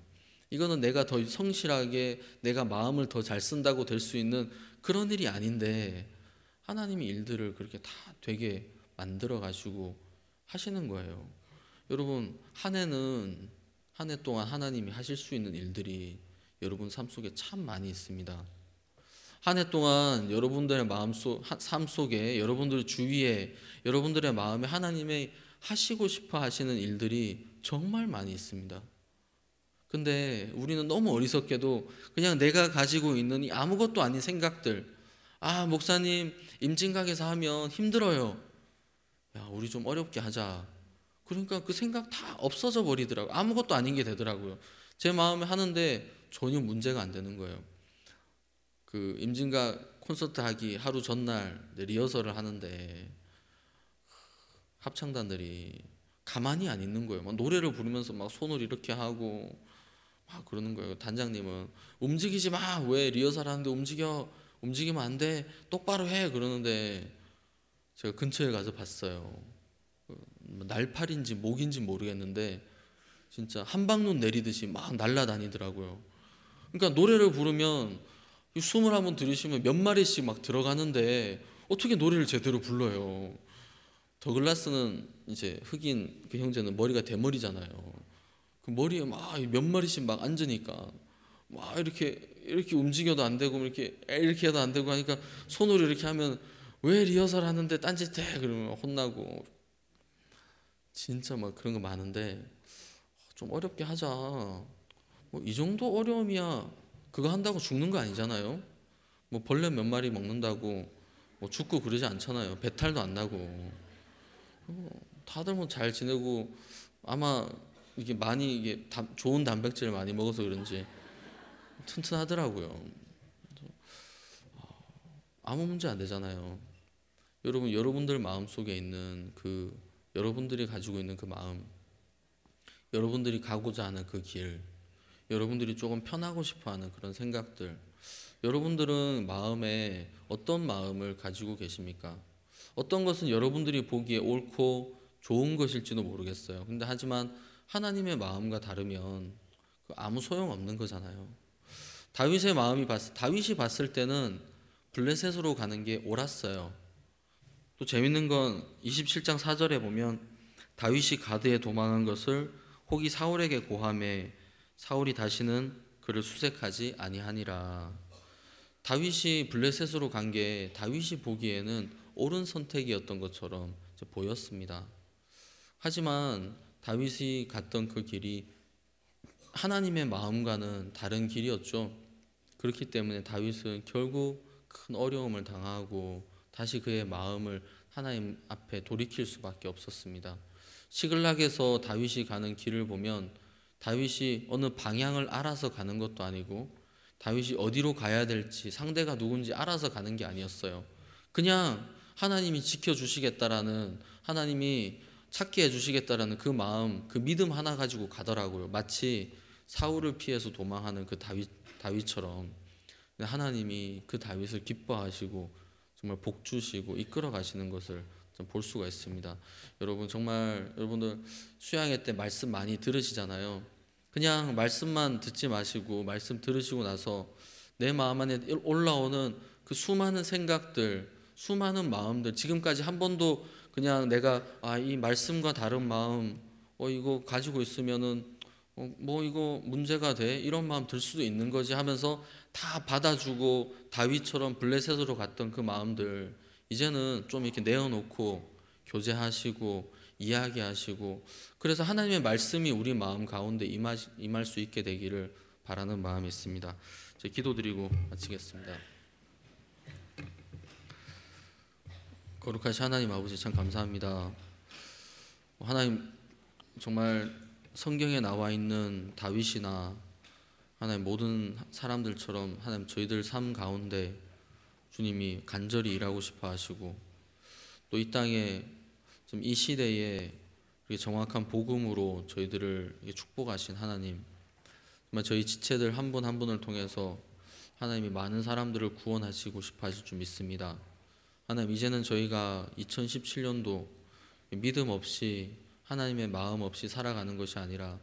이거는 내가 더 성실하게 내가 마음을 더 잘 쓴다고 될 수 있는 그런 일이 아닌데 하나님이 일들을 그렇게 다 되게 만들어 가지고 하시는 거예요. 여러분 한 해는 한 해 동안 하나님이 하실 수 있는 일들이 여러분 삶 속에 참 많이 있습니다. 한 해 동안 여러분들의 마음 속, 삶 속에 여러분들 주위에 여러분들의 마음에 하나님의 하시고 싶어 하시는 일들이 정말 많이 있습니다. 근데 우리는 너무 어리석게도 그냥 내가 가지고 있는 이 아무것도 아닌 생각들, 아 목사님 임진각에서 하면 힘들어요. 야 우리 좀 어렵게 하자. 그러니까 그 생각 다 없어져 버리더라고. 아무것도 아닌 게 되더라고요. 제 마음에 하는데 전혀 문제가 안 되는 거예요. 그 임진각 콘서트 하기 하루 전날 리허설을 하는데 합창단들이 가만히 안 있는 거예요. 막 노래를 부르면서 막 손을 이렇게 하고 막 그러는 거예요. 단장님은 움직이지 마. 왜 리허설 하는데 움직여? 움직이면 안 돼. 똑바로 해. 그러는데 제가 근처에 가서 봤어요. 뭐 날팔인지 목인지 모르겠는데 진짜 한방눈 내리듯이 막 날라다니더라고요. 그러니까 노래를 부르면 숨을 한번 들으시면몇 마리씩 막 들어가는데 어떻게 노래를 제대로 불러요. 더글라스는 이제 흑인 그 형제는 머리가 대머리잖아요. 그 머리에 막 몇 마리씩 막 앉으니까 막 이렇게 이렇게 움직여도 안 되고 이렇게 이렇게 해도 안 되고 하니까 손으로 이렇게 하면 왜 리허설 하는데 딴짓해 그러면 혼나고 진짜 막 그런 거 많은데 좀 어렵게 하자 뭐 이 정도 어려움이야 그거 한다고 죽는 거 아니잖아요 뭐 벌레 몇 마리 먹는다고 뭐 죽고 그러지 않잖아요 배탈도 안 나고 다들 뭐 잘 지내고 아마 이게 많이 이게 좋은 단백질 많이 먹어서 그런지 튼튼하더라고요. 아, 아무 문제 안 되잖아요. 여러분 여러분들 마음 속에 있는 그 여러분들이 가지고 있는 그 마음, 여러분들이 가고자 하는 그 길, 여러분들이 조금 편하고 싶어하는 그런 생각들, 여러분들은 마음에 어떤 마음을 가지고 계십니까? 어떤 것은 여러분들이 보기에 옳고 좋은 것일지도 모르겠어요. 근데 하지만 하나님의 마음과 다르면 그 아무 소용 없는 거잖아요. 다윗의 마음이 봤 다윗이 봤을 때는 블레셋으로 가는 게 옳았어요. 또 재밌는 건 27장 4절에 보면 다윗이 가드에 도망한 것을 혹이 사울에게 고함해 사울이 다시는 그를 수색하지 아니하니라. 다윗이 블레셋으로 간 게 다윗이 보기에는 옳은 선택이었던 것처럼 보였습니다. 하지만 다윗이 갔던 그 길이 하나님의 마음과는 다른 길이었죠. 그렇기 때문에 다윗은 결국 큰 어려움을 당하고 다시 그의 마음을 하나님 앞에 돌이킬 수밖에 없었습니다. 시글락에서 다윗이 가는 길을 보면 다윗이 어느 방향을 알아서 가는 것도 아니고 다윗이 어디로 가야 될지 상대가 누군지 알아서 가는 게 아니었어요. 그냥 하나님이 지켜주시겠다라는 하나님이 찾게 해주시겠다라는 그 마음, 그 믿음 하나 가지고 가더라고요. 마치 사울을 피해서 도망하는 그 다윗 다윗처럼 하나님이 그 다윗을 기뻐하시고 정말 복 주시고 이끌어 가시는 것을 볼 수가 있습니다. 여러분 정말 여러분들 수양회 때 말씀 많이 들으시잖아요. 그냥 말씀만 듣지 마시고 말씀 들으시고 나서 내 마음 안에 올라오는 그 수많은 생각들, 수많은 마음들 지금까지 한 번도 그냥 내가 아 이 말씀과 다른 마음 어 이거 가지고 있으면은 어, 뭐 이거 문제가 돼 이런 마음 들 수도 있는 거지 하면서 다 받아주고 다윗처럼 블레셋으로 갔던 그 마음들 이제는 좀 이렇게 내어놓고 교제하시고 이야기하시고 그래서 하나님의 말씀이 우리 마음 가운데 임하, 임할 수 있게 되기를 바라는 마음이 있습니다. 제 기도드리고 마치겠습니다. 거룩하신 하나님 아버지 참 감사합니다. 하나님 정말 성경에 나와 있는 다윗이나 하나님 모든 사람들처럼 하나님 저희들 삶 가운데 주님이 간절히 일하고 싶어 하시고 또 이 땅에 좀 이 시대에 정확한 복음으로 저희들을 축복하신 하나님 정말 저희 지체들 한 분한 한 분을 통해서 하나님이 많은 사람들을 구원하시고 싶어 하실 줄 믿습니다. 하나님 이제는 저희가 2017년도 믿음 없이 하나님의 마음 없이 살아가는 것이 아니라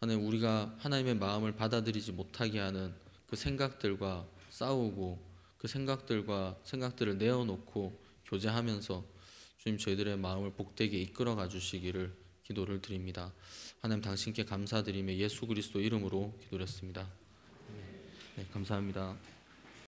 하나님 우리가 하나님의 마음을 받아들이지 못하게 하는 그 생각들과 싸우고 그 생각들과 생각들을 내어놓고 교제하면서 주님 저희들의 마음을 복되게 이끌어 가 주시기를 기도를 드립니다. 하나님 당신께 감사드리며 예수 그리스도 이름으로 기도했습니다. 네, 감사합니다.